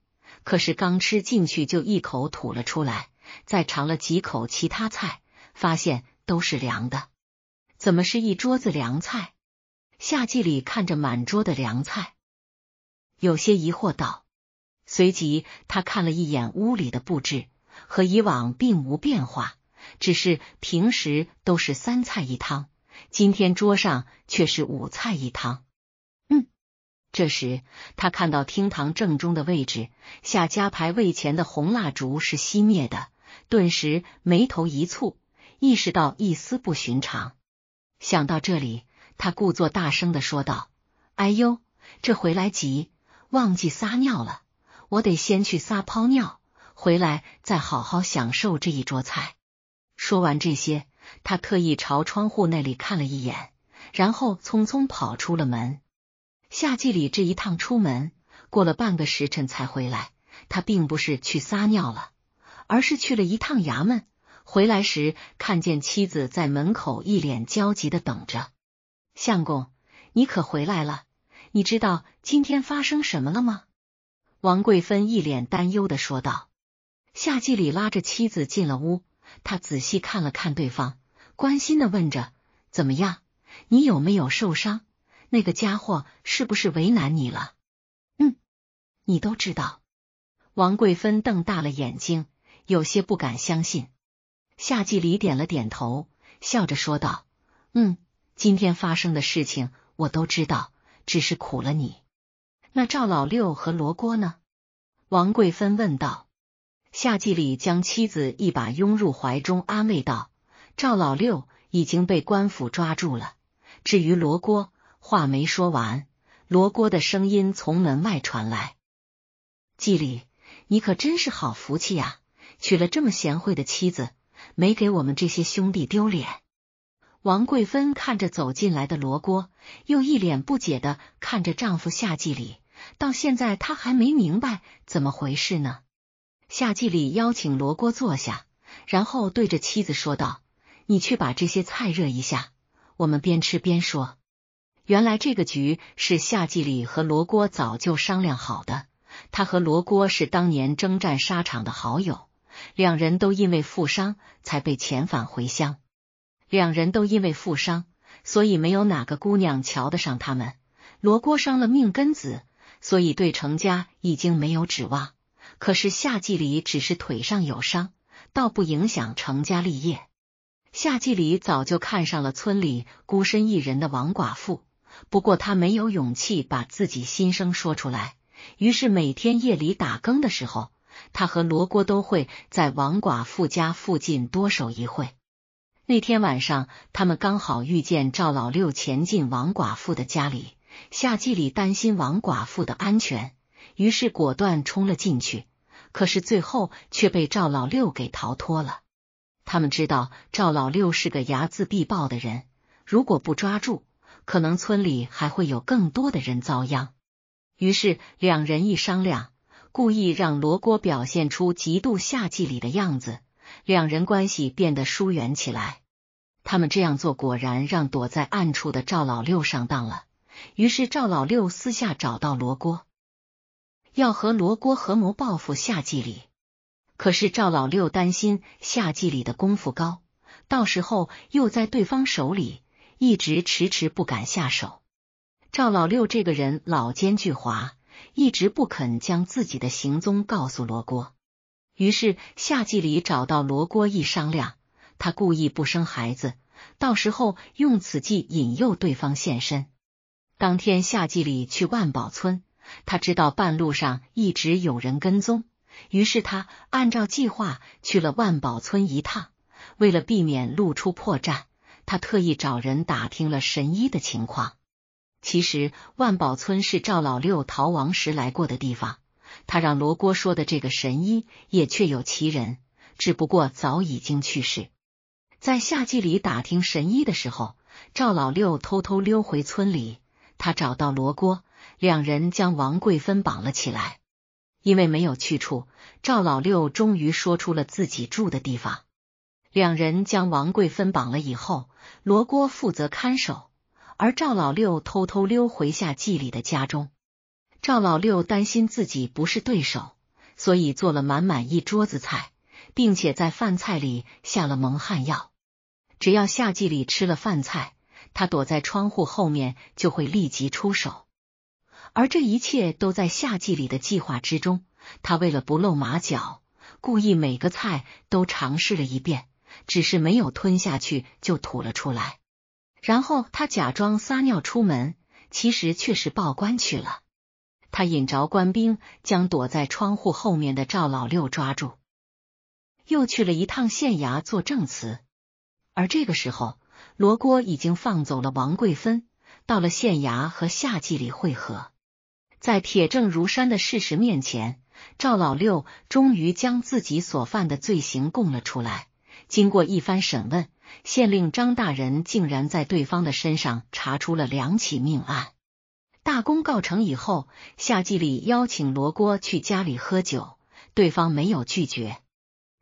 可是刚吃进去就一口吐了出来，再尝了几口其他菜，发现都是凉的，怎么是一桌子凉菜？夏季里看着满桌的凉菜，有些疑惑道。随即他看了一眼屋里的布置，和以往并无变化，只是平时都是三菜一汤，今天桌上却是五菜一汤。嗯，这时他看到厅堂正中的位置下家牌位前的红蜡烛是熄灭的，顿时眉头一蹙，意识到一丝不寻常。想到这里。他故作大声的说道：“哎呦，这回来急，忘记撒尿了，我得先去撒泡尿，回来再好好享受这一桌菜。”说完这些，他特意朝窗户那里看了一眼，然后匆匆跑出了门。夏季里这一趟出门，过了半个时辰才回来。他并不是去撒尿了，而是去了一趟衙门。回来时看见妻子在门口一脸焦急的等着。相公，你可回来了？你知道今天发生什么了吗？王桂芬一脸担忧的说道。夏季礼拉着妻子进了屋，他仔细看了看对方，关心的问着：“怎么样？你有没有受伤？那个家伙是不是为难你了？”“嗯，你都知道。”王桂芬瞪大了眼睛，有些不敢相信。夏季礼点了点头，笑着说道：“嗯。”今天发生的事情，我都知道，只是苦了你。那赵老六和罗锅呢？王桂芬问道。夏继礼将妻子一把拥入怀中，安慰道：“赵老六已经被官府抓住了。至于罗锅……”话没说完，罗锅的声音从门外传来：“季里，你可真是好福气呀，娶了这么贤惠的妻子，没给我们这些兄弟丢脸。”王桂芬看着走进来的罗锅，又一脸不解的看着丈夫夏季礼。到现在，她还没明白怎么回事呢。夏季礼邀请罗锅坐下，然后对着妻子说道：“你去把这些菜热一下，我们边吃边说。”原来这个局是夏季礼和罗锅早就商量好的。他和罗锅是当年征战沙场的好友，两人都因为负伤才被遣返回乡。两人都因为负伤，所以没有哪个姑娘瞧得上他们。罗锅伤了命根子，所以对程家已经没有指望。可是夏季礼只是腿上有伤，倒不影响程家立业。夏季礼早就看上了村里孤身一人的王寡妇，不过他没有勇气把自己心声说出来。于是每天夜里打更的时候，他和罗锅都会在王寡妇家附近多守一会。那天晚上，他们刚好遇见赵老六前进王寡妇的家里。夏季里担心王寡妇的安全，于是果断冲了进去。可是最后却被赵老六给逃脱了。他们知道赵老六是个睚眦必报的人，如果不抓住，可能村里还会有更多的人遭殃。于是两人一商量，故意让罗锅表现出嫉妒夏季里的样子。两人关系变得疏远起来。他们这样做果然让躲在暗处的赵老六上当了。于是赵老六私下找到罗锅，要和罗锅合谋报复夏继礼。可是赵老六担心夏季礼的功夫高，到时候又在对方手里，一直迟迟不敢下手。赵老六这个人老奸巨猾，一直不肯将自己的行踪告诉罗锅。于是夏季里找到罗锅一商量，他故意不生孩子，到时候用此计引诱对方现身。当天夏季里去万宝村，他知道半路上一直有人跟踪，于是他按照计划去了万宝村一趟。为了避免露出破绽，他特意找人打听了神医的情况。其实万宝村是赵老六逃亡时来过的地方。他让罗锅说的这个神医也确有其人，只不过早已经去世。在夏季里打听神医的时候，赵老六偷偷溜回村里，他找到罗锅，两人将王桂芬绑了起来。因为没有去处，赵老六终于说出了自己住的地方。两人将王桂芬绑了以后，罗锅负责看守，而赵老六偷偷溜回夏季里的家中。赵老六担心自己不是对手，所以做了满满一桌子菜，并且在饭菜里下了蒙汗药。只要夏季里吃了饭菜，他躲在窗户后面就会立即出手。而这一切都在夏季里的计划之中。他为了不露马脚，故意每个菜都尝试了一遍，只是没有吞下去就吐了出来。然后他假装撒尿出门，其实却是报官去了。他引着官兵将躲在窗户后面的赵老六抓住，又去了一趟县衙做证词。而这个时候，罗锅已经放走了王桂芬，到了县衙和夏继里会合。在铁证如山的事实面前，赵老六终于将自己所犯的罪行供了出来。经过一番审问，县令张大人竟然在对方的身上查出了两起命案。大功告成以后，夏继礼邀请罗锅去家里喝酒，对方没有拒绝。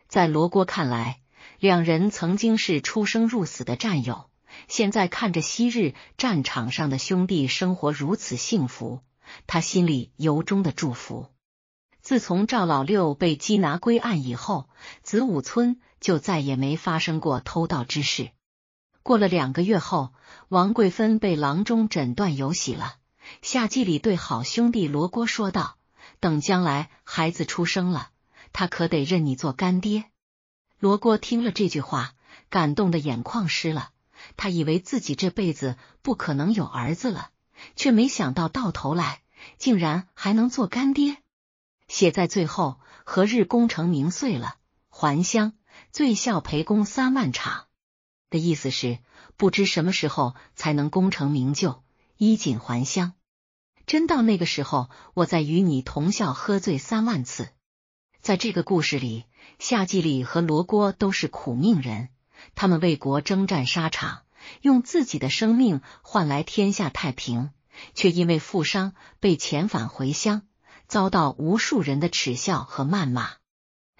在罗锅看来，两人曾经是出生入死的战友，现在看着昔日战场上的兄弟生活如此幸福，他心里由衷的祝福。自从赵老六被缉拿归案以后，子午村就再也没发生过偷盗之事。过了两个月后，王桂芬被郎中诊断有喜了。夏季里对好兄弟罗锅说道：“等将来孩子出生了，他可得认你做干爹。”罗锅听了这句话，感动的眼眶湿了。他以为自己这辈子不可能有儿子了，却没想到到头来竟然还能做干爹。写在最后：“何日功成名遂了，还乡醉笑陪公三万场。”的意思是不知什么时候才能功成名就，衣锦还乡。真到那个时候，我再与你同笑喝醉三万次。在这个故事里，夏季里和罗锅都是苦命人，他们为国征战沙场，用自己的生命换来天下太平，却因为负伤被遣返回乡，遭到无数人的耻笑和谩骂。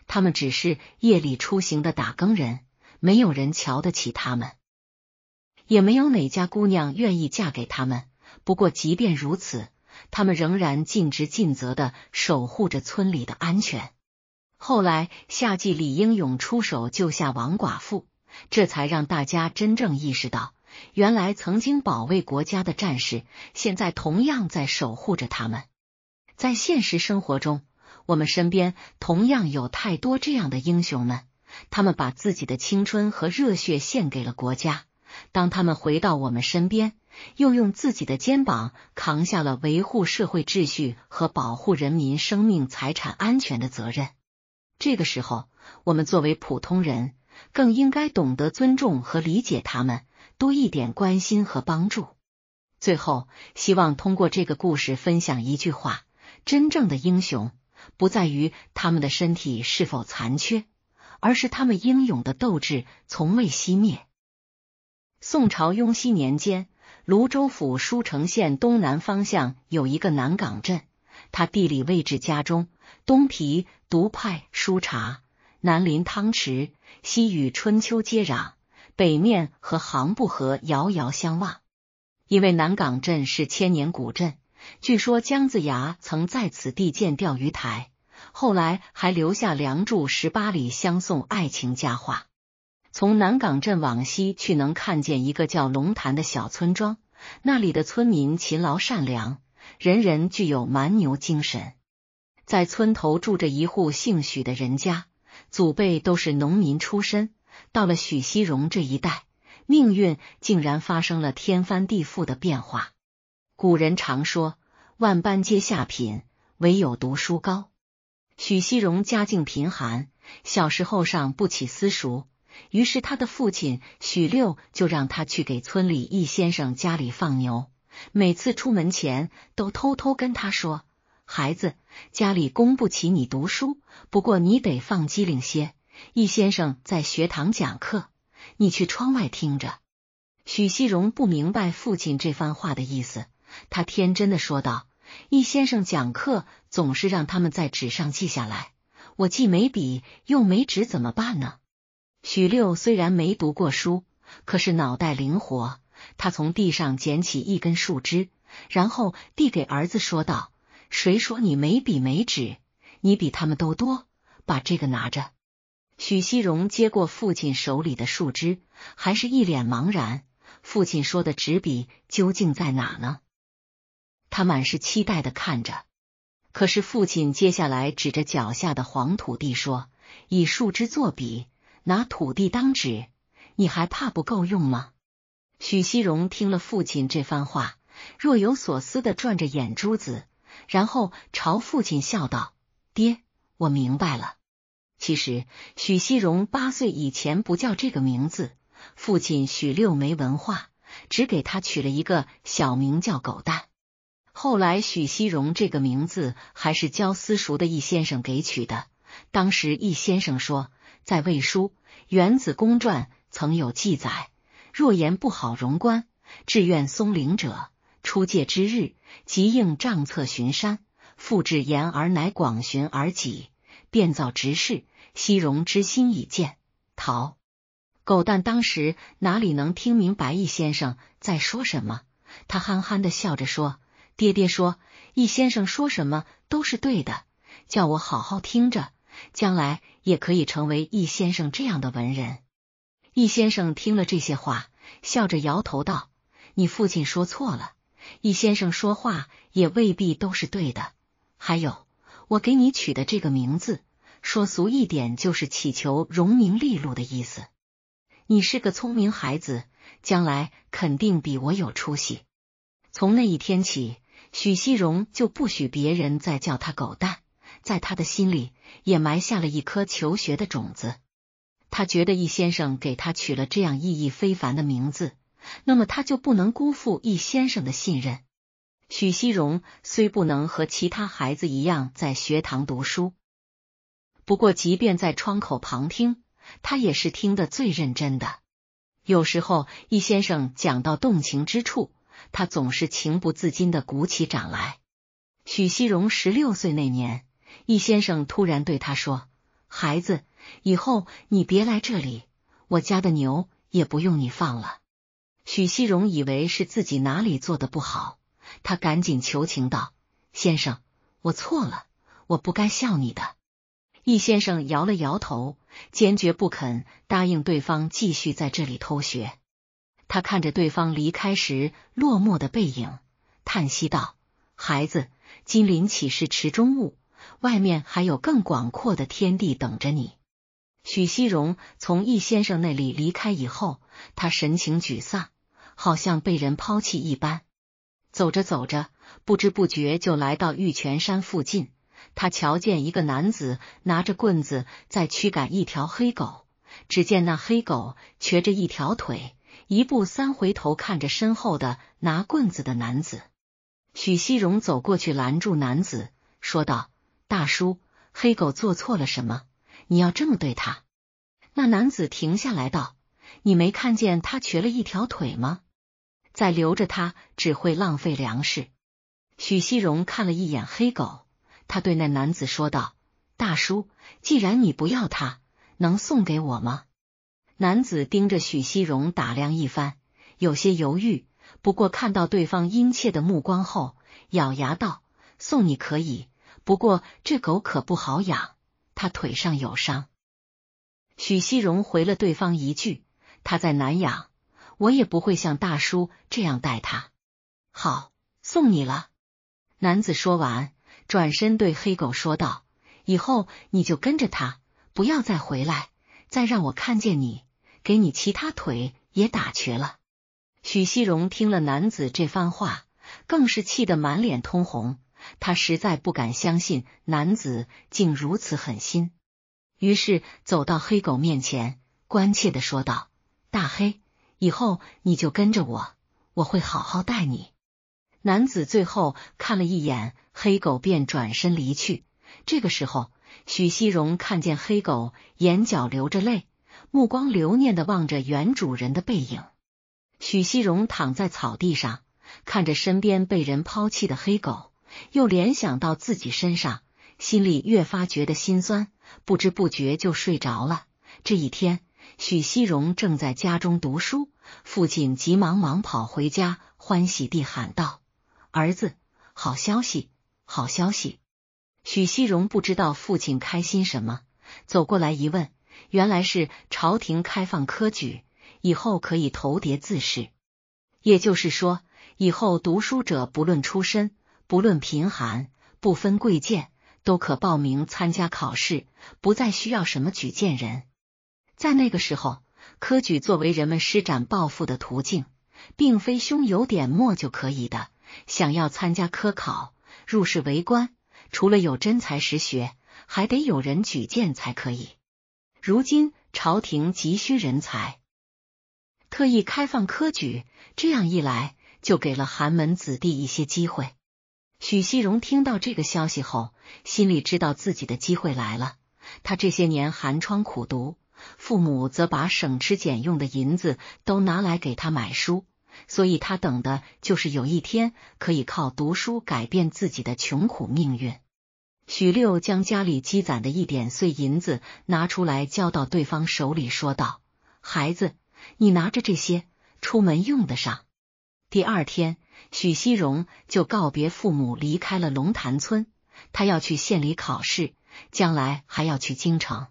他们只是夜里出行的打更人，没有人瞧得起他们，也没有哪家姑娘愿意嫁给他们。不过，即便如此。他们仍然尽职尽责的守护着村里的安全。后来，夏季李英勇出手救下王寡妇，这才让大家真正意识到，原来曾经保卫国家的战士，现在同样在守护着他们。在现实生活中，我们身边同样有太多这样的英雄们，他们把自己的青春和热血献给了国家。当他们回到我们身边。又用自己的肩膀扛下了维护社会秩序和保护人民生命财产安全的责任。这个时候，我们作为普通人，更应该懂得尊重和理解他们，多一点关心和帮助。最后，希望通过这个故事分享一句话：真正的英雄不在于他们的身体是否残缺，而是他们英勇的斗志从未熄灭。宋朝雍熙年间。泸州府舒城县东南方向有一个南岗镇，它地理位置家中东毗独派舒茶，南临汤池，西与春秋接壤，北面和杭布河遥遥相望。因为南岗镇是千年古镇，据说姜子牙曾在此地建钓鱼台，后来还留下梁祝十八里相送爱情佳话。从南岗镇往西去，能看见一个叫龙潭的小村庄。那里的村民勤劳善良，人人具有蛮牛精神。在村头住着一户姓许的人家，祖辈都是农民出身。到了许熙荣这一代，命运竟然发生了天翻地覆的变化。古人常说，万般皆下品，唯有读书高。许熙荣家境贫寒，小时候上不起私塾。于是，他的父亲许六就让他去给村里易先生家里放牛。每次出门前，都偷偷跟他说：“孩子，家里供不起你读书，不过你得放机灵些。易先生在学堂讲课，你去窗外听着。”许熙荣不明白父亲这番话的意思，他天真的说道：“易先生讲课总是让他们在纸上记下来，我既没笔又没纸，怎么办呢？”许六虽然没读过书，可是脑袋灵活。他从地上捡起一根树枝，然后递给儿子，说道：“谁说你没笔没纸？你比他们都多，把这个拿着。”许熙荣接过父亲手里的树枝，还是一脸茫然。父亲说的纸笔究竟在哪呢？他满是期待的看着。可是父亲接下来指着脚下的黄土地说：“以树枝作笔。”拿土地当纸，你还怕不够用吗？许熙荣听了父亲这番话，若有所思的转着眼珠子，然后朝父亲笑道：“爹，我明白了。”其实，许熙荣八岁以前不叫这个名字，父亲许六没文化，只给他取了一个小名叫狗蛋。后来，许熙荣这个名字还是教私塾的易先生给取的。当时，易先生说。在《魏书·元子公传》曾有记载，若言不好容观，志愿松林者，出界之日即应杖策巡山，复至言而乃广寻而己，便造直事，希容之心已见。逃。狗蛋当时哪里能听明白易先生在说什么？他憨憨的笑着说：“爹爹说，易先生说什么都是对的，叫我好好听着。”将来也可以成为易先生这样的文人。易先生听了这些话，笑着摇头道：“你父亲说错了。易先生说话也未必都是对的。还有，我给你取的这个名字，说俗一点，就是祈求荣名利禄的意思。你是个聪明孩子，将来肯定比我有出息。”从那一天起，许熙荣就不许别人再叫他狗蛋。在他的心里也埋下了一颗求学的种子。他觉得易先生给他取了这样意义非凡的名字，那么他就不能辜负易先生的信任。许熙荣虽不能和其他孩子一样在学堂读书，不过即便在窗口旁听，他也是听得最认真的。有时候易先生讲到动情之处，他总是情不自禁的鼓起掌来。许熙荣十六岁那年。易先生突然对他说：“孩子，以后你别来这里，我家的牛也不用你放了。”许西荣以为是自己哪里做的不好，他赶紧求情道：“先生，我错了，我不该笑你的。”易先生摇了摇头，坚决不肯答应对方继续在这里偷学。他看着对方离开时落寞的背影，叹息道：“孩子，金鳞岂是池中物？”外面还有更广阔的天地等着你。许熙荣从易先生那里离开以后，他神情沮丧，好像被人抛弃一般。走着走着，不知不觉就来到玉泉山附近。他瞧见一个男子拿着棍子在驱赶一条黑狗，只见那黑狗瘸着一条腿，一步三回头看着身后的拿棍子的男子。许熙荣走过去拦住男子，说道。大叔，黑狗做错了什么？你要这么对他？那男子停下来道：“你没看见他瘸了一条腿吗？再留着他只会浪费粮食。”许西荣看了一眼黑狗，他对那男子说道：“大叔，既然你不要他，能送给我吗？”男子盯着许西荣打量一番，有些犹豫，不过看到对方殷切的目光后，咬牙道：“送你可以。”不过这狗可不好养，它腿上有伤。许熙荣回了对方一句：“它再难养，我也不会像大叔这样待它。”好，送你了。男子说完，转身对黑狗说道：“以后你就跟着他，不要再回来，再让我看见你，给你其他腿也打瘸了。”许熙荣听了男子这番话，更是气得满脸通红。他实在不敢相信男子竟如此狠心，于是走到黑狗面前，关切的说道：“大黑，以后你就跟着我，我会好好待你。”男子最后看了一眼黑狗，便转身离去。这个时候，许西荣看见黑狗眼角流着泪，目光留念的望着原主人的背影。许西荣躺在草地上，看着身边被人抛弃的黑狗。又联想到自己身上，心里越发觉得心酸，不知不觉就睡着了。这一天，许熙荣正在家中读书，父亲急忙忙跑回家，欢喜地喊道：“儿子，好消息，好消息！”许熙荣不知道父亲开心什么，走过来一问，原来是朝廷开放科举，以后可以投牒自试，也就是说，以后读书者不论出身。不论贫寒，不分贵贱，都可报名参加考试，不再需要什么举荐人。在那个时候，科举作为人们施展抱负的途径，并非胸有点墨就可以的。想要参加科考、入仕为官，除了有真才实学，还得有人举荐才可以。如今朝廷急需人才，特意开放科举，这样一来就给了寒门子弟一些机会。许熙荣听到这个消息后，心里知道自己的机会来了。他这些年寒窗苦读，父母则把省吃俭用的银子都拿来给他买书，所以他等的就是有一天可以靠读书改变自己的穷苦命运。许六将家里积攒的一点碎银子拿出来，交到对方手里，说道：“孩子，你拿着这些，出门用得上。”第二天，许熙荣就告别父母，离开了龙潭村。他要去县里考试，将来还要去京城。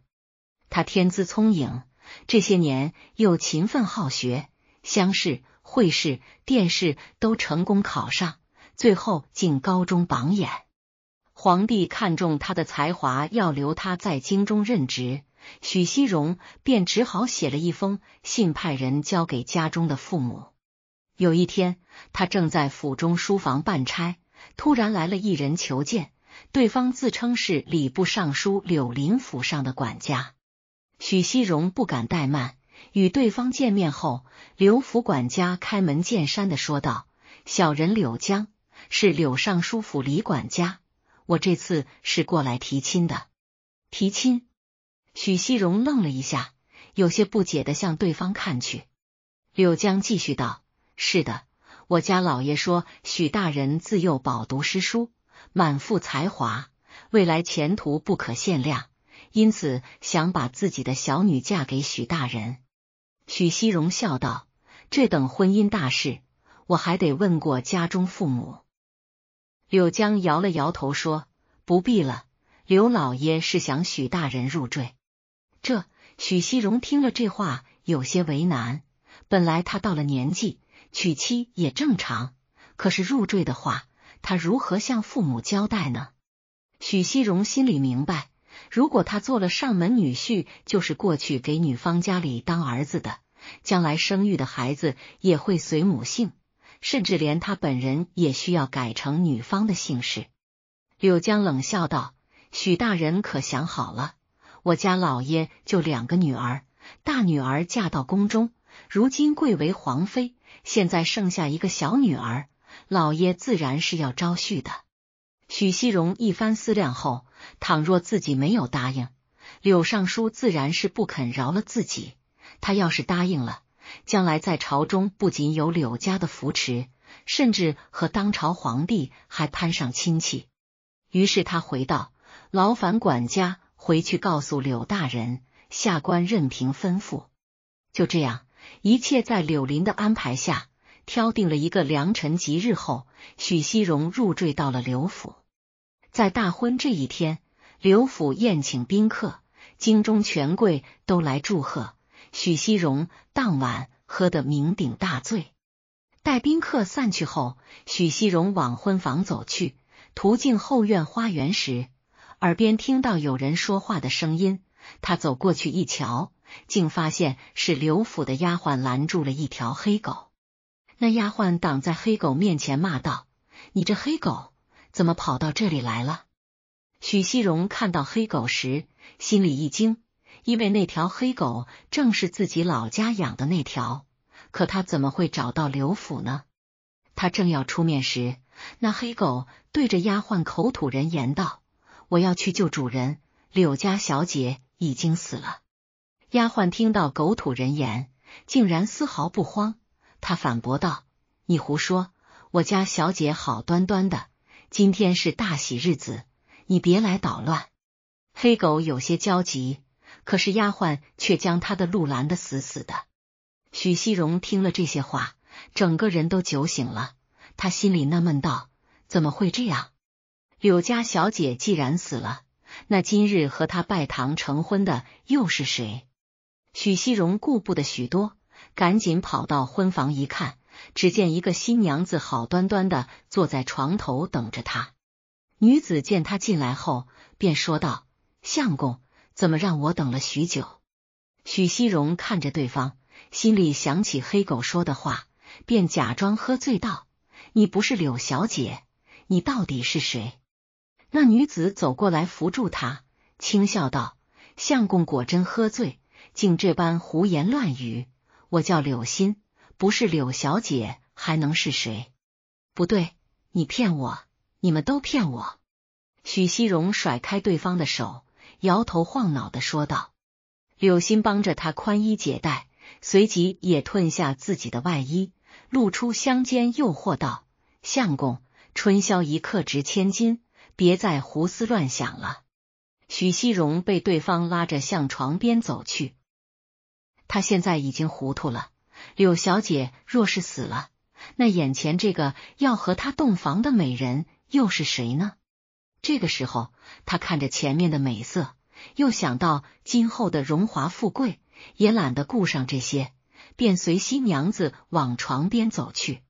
他天资聪颖，这些年又勤奋好学，乡试、会试、殿试都成功考上，最后进高中榜眼。皇帝看中他的才华，要留他在京中任职，许熙荣便只好写了一封信，派人交给家中的父母。有一天，他正在府中书房办差，突然来了一人求见。对方自称是礼部尚书柳林府上的管家许熙荣，不敢怠慢，与对方见面后，刘府管家开门见山的说道：“小人柳江是柳尚书府李管家，我这次是过来提亲的。”提亲，许熙荣愣了一下，有些不解的向对方看去。柳江继续道。是的，我家老爷说许大人自幼饱读诗书，满腹才华，未来前途不可限量，因此想把自己的小女嫁给许大人。许熙荣笑道：“这等婚姻大事，我还得问过家中父母。”柳江摇了摇头说：“不必了，刘老爷是想许大人入赘。”这许熙荣听了这话，有些为难。本来他到了年纪。娶妻也正常，可是入赘的话，他如何向父母交代呢？许熙荣心里明白，如果他做了上门女婿，就是过去给女方家里当儿子的，将来生育的孩子也会随母姓，甚至连他本人也需要改成女方的姓氏。柳江冷笑道：“许大人可想好了，我家老爷就两个女儿，大女儿嫁到宫中。”如今贵为皇妃，现在剩下一个小女儿，老爷自然是要招婿的。许熙荣一番思量后，倘若自己没有答应，柳尚书自然是不肯饶了自己；他要是答应了，将来在朝中不仅有柳家的扶持，甚至和当朝皇帝还攀上亲戚。于是他回道：“劳烦管家回去告诉柳大人，下官任凭吩咐。”就这样。一切在柳林的安排下，挑定了一个良辰吉日后，许熙荣入赘到了刘府。在大婚这一天，刘府宴请宾客，京中权贵都来祝贺。许熙荣当晚喝得酩酊大醉。待宾客散去后，许熙荣往婚房走去，途径后院花园时，耳边听到有人说话的声音。他走过去一瞧。竟发现是刘府的丫鬟拦住了一条黑狗，那丫鬟挡在黑狗面前骂道：“你这黑狗怎么跑到这里来了？”许西荣看到黑狗时心里一惊，因为那条黑狗正是自己老家养的那条，可他怎么会找到刘府呢？他正要出面时，那黑狗对着丫鬟口吐人言道：“我要去救主人，柳家小姐已经死了。”丫鬟听到狗吐人言，竟然丝毫不慌。她反驳道：“你胡说！我家小姐好端端的，今天是大喜日子，你别来捣乱。”黑狗有些焦急，可是丫鬟却将他的路拦得死死的。许熙荣听了这些话，整个人都酒醒了。他心里纳闷道：“怎么会这样？柳家小姐既然死了，那今日和她拜堂成婚的又是谁？”许熙荣顾不得许多，赶紧跑到婚房一看，只见一个新娘子好端端的坐在床头等着他。女子见他进来后，便说道：“相公，怎么让我等了许久？”许熙荣看着对方，心里想起黑狗说的话，便假装喝醉道：“你不是柳小姐，你到底是谁？”那女子走过来扶住他，轻笑道：“相公果真喝醉。”竟这般胡言乱语！我叫柳心，不是柳小姐，还能是谁？不对，你骗我！你们都骗我！许熙荣甩开对方的手，摇头晃脑的说道：“柳心，帮着他宽衣解带，随即也褪下自己的外衣，露出香肩，诱惑道：‘相公，春宵一刻值千金，别再胡思乱想了。’”许熙荣被对方拉着向床边走去。他现在已经糊涂了。柳小姐若是死了，那眼前这个要和他洞房的美人又是谁呢？这个时候，他看着前面的美色，又想到今后的荣华富贵，也懒得顾上这些，便随新娘子往床边走去。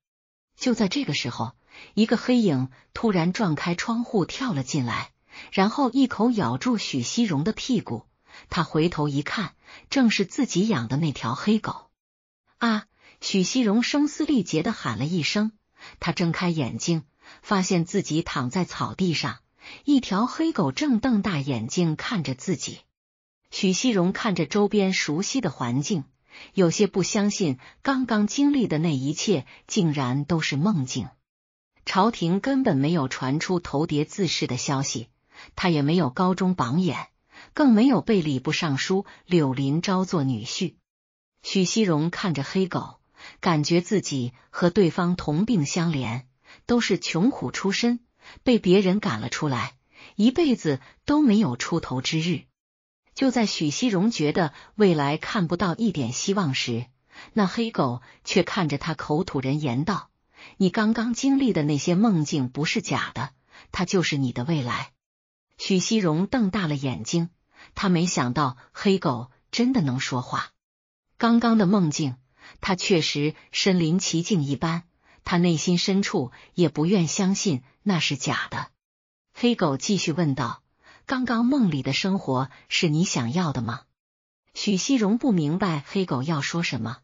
就在这个时候，一个黑影突然撞开窗户跳了进来，然后一口咬住许西荣的屁股。他回头一看，正是自己养的那条黑狗。啊！许西荣声嘶力竭的喊了一声。他睁开眼睛，发现自己躺在草地上，一条黑狗正瞪大眼睛看着自己。许西荣看着周边熟悉的环境，有些不相信刚刚经历的那一切竟然都是梦境。朝廷根本没有传出头蝶自试的消息，他也没有高中榜眼。更没有被礼部尚书柳林招做女婿。许熙荣看着黑狗，感觉自己和对方同病相怜，都是穷苦出身，被别人赶了出来，一辈子都没有出头之日。就在许熙荣觉得未来看不到一点希望时，那黑狗却看着他口吐人言道：“你刚刚经历的那些梦境不是假的，它就是你的未来。”许熙荣瞪大了眼睛，他没想到黑狗真的能说话。刚刚的梦境，他确实身临其境一般，他内心深处也不愿相信那是假的。黑狗继续问道：“刚刚梦里的生活是你想要的吗？”许熙荣不明白黑狗要说什么。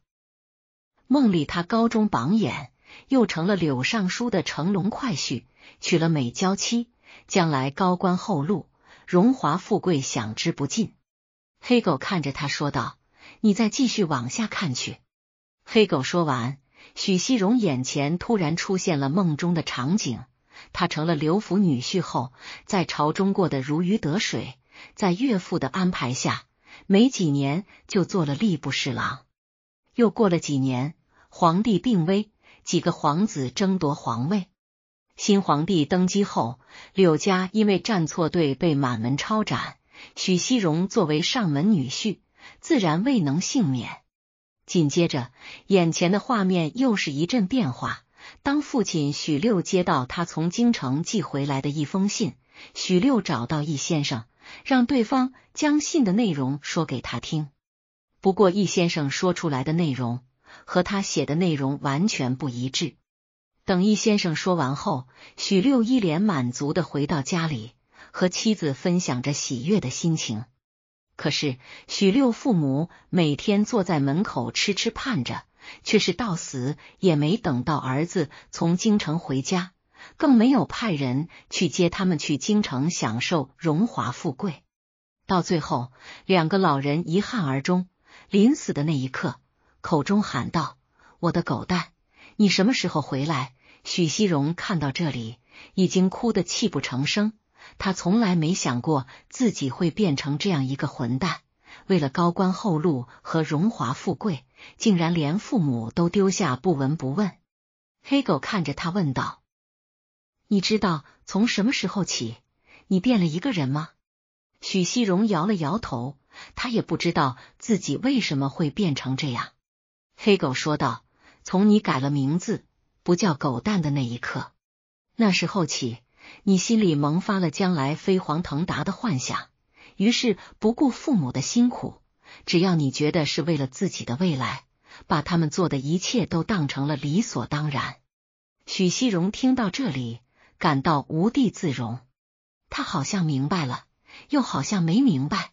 梦里他高中榜眼，又成了柳尚书的乘龙快婿，娶了美娇妻。将来高官厚禄，荣华富贵享之不尽。黑狗看着他说道：“你再继续往下看去。”黑狗说完，许熙荣眼前突然出现了梦中的场景：他成了刘府女婿后，在朝中过得如鱼得水，在岳父的安排下，没几年就做了吏部侍郎。又过了几年，皇帝病危，几个皇子争夺皇位。新皇帝登基后，柳家因为站错队被满门抄斩，许熙荣作为上门女婿，自然未能幸免。紧接着，眼前的画面又是一阵变化。当父亲许六接到他从京城寄回来的一封信，许六找到易先生，让对方将信的内容说给他听。不过，易先生说出来的内容和他写的内容完全不一致。等易先生说完后，许六一脸满足的回到家里，和妻子分享着喜悦的心情。可是许六父母每天坐在门口痴痴盼着，却是到死也没等到儿子从京城回家，更没有派人去接他们去京城享受荣华富贵。到最后，两个老人遗憾而终，临死的那一刻，口中喊道：“我的狗蛋。”你什么时候回来？许熙荣看到这里，已经哭得泣不成声。他从来没想过自己会变成这样一个混蛋，为了高官厚禄和荣华富贵，竟然连父母都丢下不闻不问。黑狗看着他问道：“你知道从什么时候起，你变了一个人吗？”许熙荣摇了摇头，他也不知道自己为什么会变成这样。黑狗说道。从你改了名字，不叫狗蛋的那一刻，那时候起，你心里萌发了将来飞黄腾达的幻想，于是不顾父母的辛苦，只要你觉得是为了自己的未来，把他们做的一切都当成了理所当然。许熙荣听到这里，感到无地自容，他好像明白了，又好像没明白。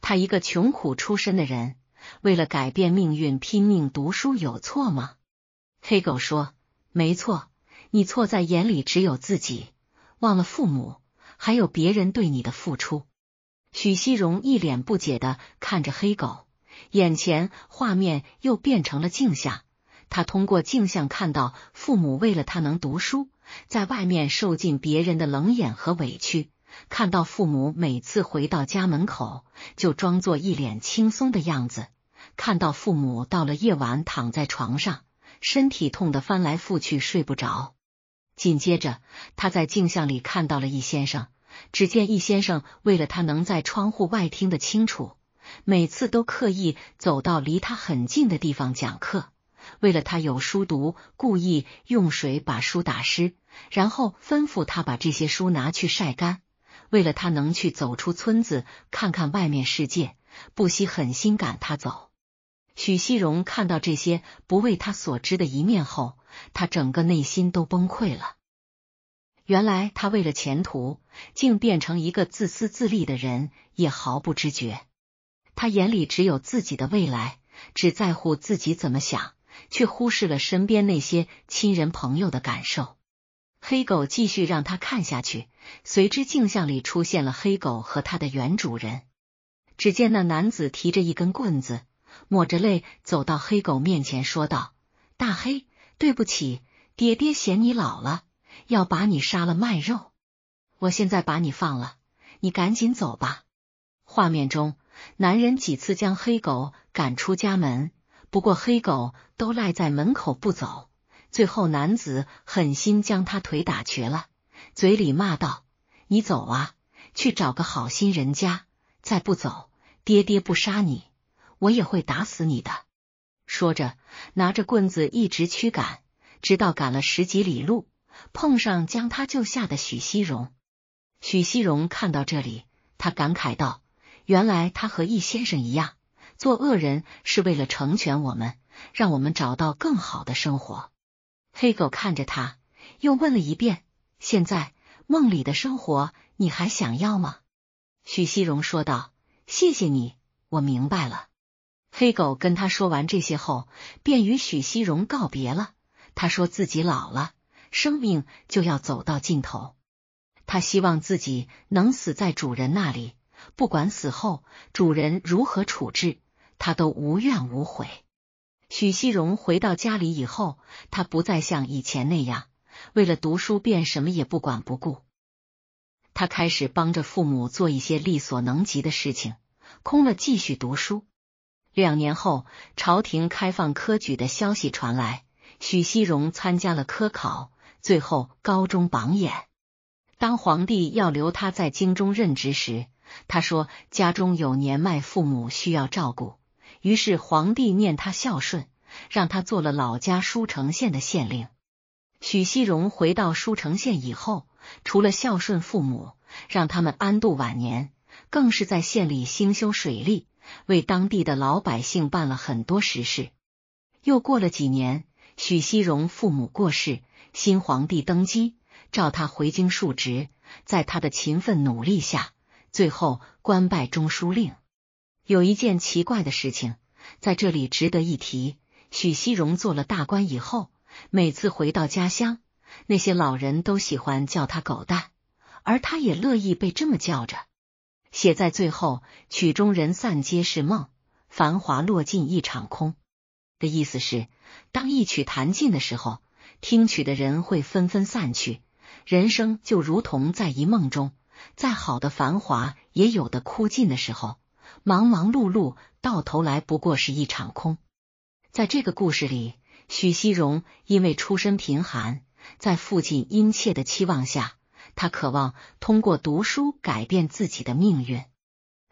他一个穷苦出身的人，为了改变命运拼命读书，有错吗？黑狗说：“没错，你错在眼里只有自己，忘了父母，还有别人对你的付出。”许熙荣一脸不解的看着黑狗，眼前画面又变成了镜像。他通过镜像看到父母为了他能读书，在外面受尽别人的冷眼和委屈；看到父母每次回到家门口，就装作一脸轻松的样子；看到父母到了夜晚躺在床上。身体痛得翻来覆去睡不着，紧接着他在镜像里看到了易先生。只见易先生为了他能在窗户外听得清楚，每次都刻意走到离他很近的地方讲课；为了他有书读，故意用水把书打湿，然后吩咐他把这些书拿去晒干；为了他能去走出村子看看外面世界，不惜狠心赶他走。许熙荣看到这些不为他所知的一面后，他整个内心都崩溃了。原来他为了前途，竟变成一个自私自利的人，也毫不知觉。他眼里只有自己的未来，只在乎自己怎么想，却忽视了身边那些亲人朋友的感受。黑狗继续让他看下去，随之镜像里出现了黑狗和他的原主人。只见那男子提着一根棍子。抹着泪走到黑狗面前，说道：“大黑，对不起，爹爹嫌你老了，要把你杀了卖肉。我现在把你放了，你赶紧走吧。”画面中，男人几次将黑狗赶出家门，不过黑狗都赖在门口不走。最后，男子狠心将他腿打瘸了，嘴里骂道：“你走啊，去找个好心人家。再不走，爹爹不杀你。”我也会打死你的！说着，拿着棍子一直驱赶，直到赶了十几里路，碰上将他救下的许西荣。许西荣看到这里，他感慨道：“原来他和易先生一样，做恶人是为了成全我们，让我们找到更好的生活。”黑狗看着他，又问了一遍：“现在梦里的生活你还想要吗？”许西荣说道：“谢谢你，我明白了。”黑狗跟他说完这些后，便与许西荣告别了。他说自己老了，生命就要走到尽头。他希望自己能死在主人那里，不管死后主人如何处置，他都无怨无悔。许西荣回到家里以后，他不再像以前那样为了读书便什么也不管不顾，他开始帮着父母做一些力所能及的事情，空了继续读书。两年后，朝廷开放科举的消息传来，许熙荣参加了科考，最后高中榜眼。当皇帝要留他在京中任职时，他说家中有年迈父母需要照顾，于是皇帝念他孝顺，让他做了老家舒城县的县令。许熙荣回到舒城县以后，除了孝顺父母，让他们安度晚年，更是在县里兴修水利。为当地的老百姓办了很多实事。又过了几年，许熙荣父母过世，新皇帝登基，召他回京述职。在他的勤奋努力下，最后官拜中书令。有一件奇怪的事情在这里值得一提：许熙荣做了大官以后，每次回到家乡，那些老人都喜欢叫他“狗蛋”，而他也乐意被这么叫着。写在最后，曲终人散皆是梦，繁华落尽一场空。的意思是，当一曲弹尽的时候，听曲的人会纷纷散去，人生就如同在一梦中，再好的繁华也有的枯尽的时候，忙忙碌碌到头来不过是一场空。在这个故事里，许西荣因为出身贫寒，在父亲殷切的期望下。他渴望通过读书改变自己的命运，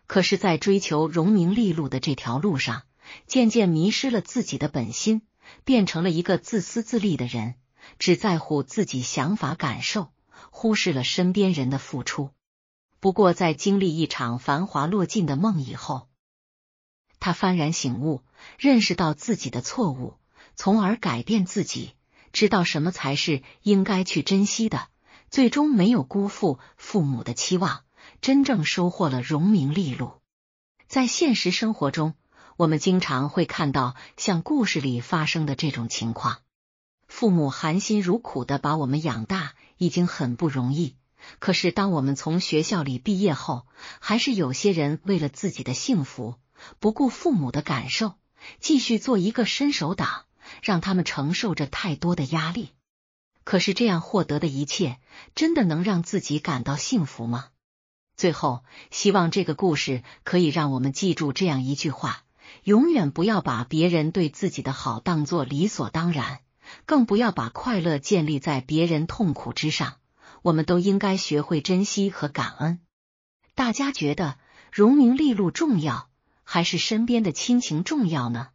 可是，在追求荣名利禄的这条路上，渐渐迷失了自己的本心，变成了一个自私自利的人，只在乎自己想法感受，忽视了身边人的付出。不过，在经历一场繁华落尽的梦以后，他幡然醒悟，认识到自己的错误，从而改变自己，知道什么才是应该去珍惜的。最终没有辜负父母的期望，真正收获了荣名利禄。在现实生活中，我们经常会看到像故事里发生的这种情况：父母含辛茹苦的把我们养大，已经很不容易。可是，当我们从学校里毕业后，还是有些人为了自己的幸福，不顾父母的感受，继续做一个伸手党，让他们承受着太多的压力。可是这样获得的一切，真的能让自己感到幸福吗？最后，希望这个故事可以让我们记住这样一句话：永远不要把别人对自己的好当做理所当然，更不要把快乐建立在别人痛苦之上。我们都应该学会珍惜和感恩。大家觉得荣名利禄重要，还是身边的亲情重要呢？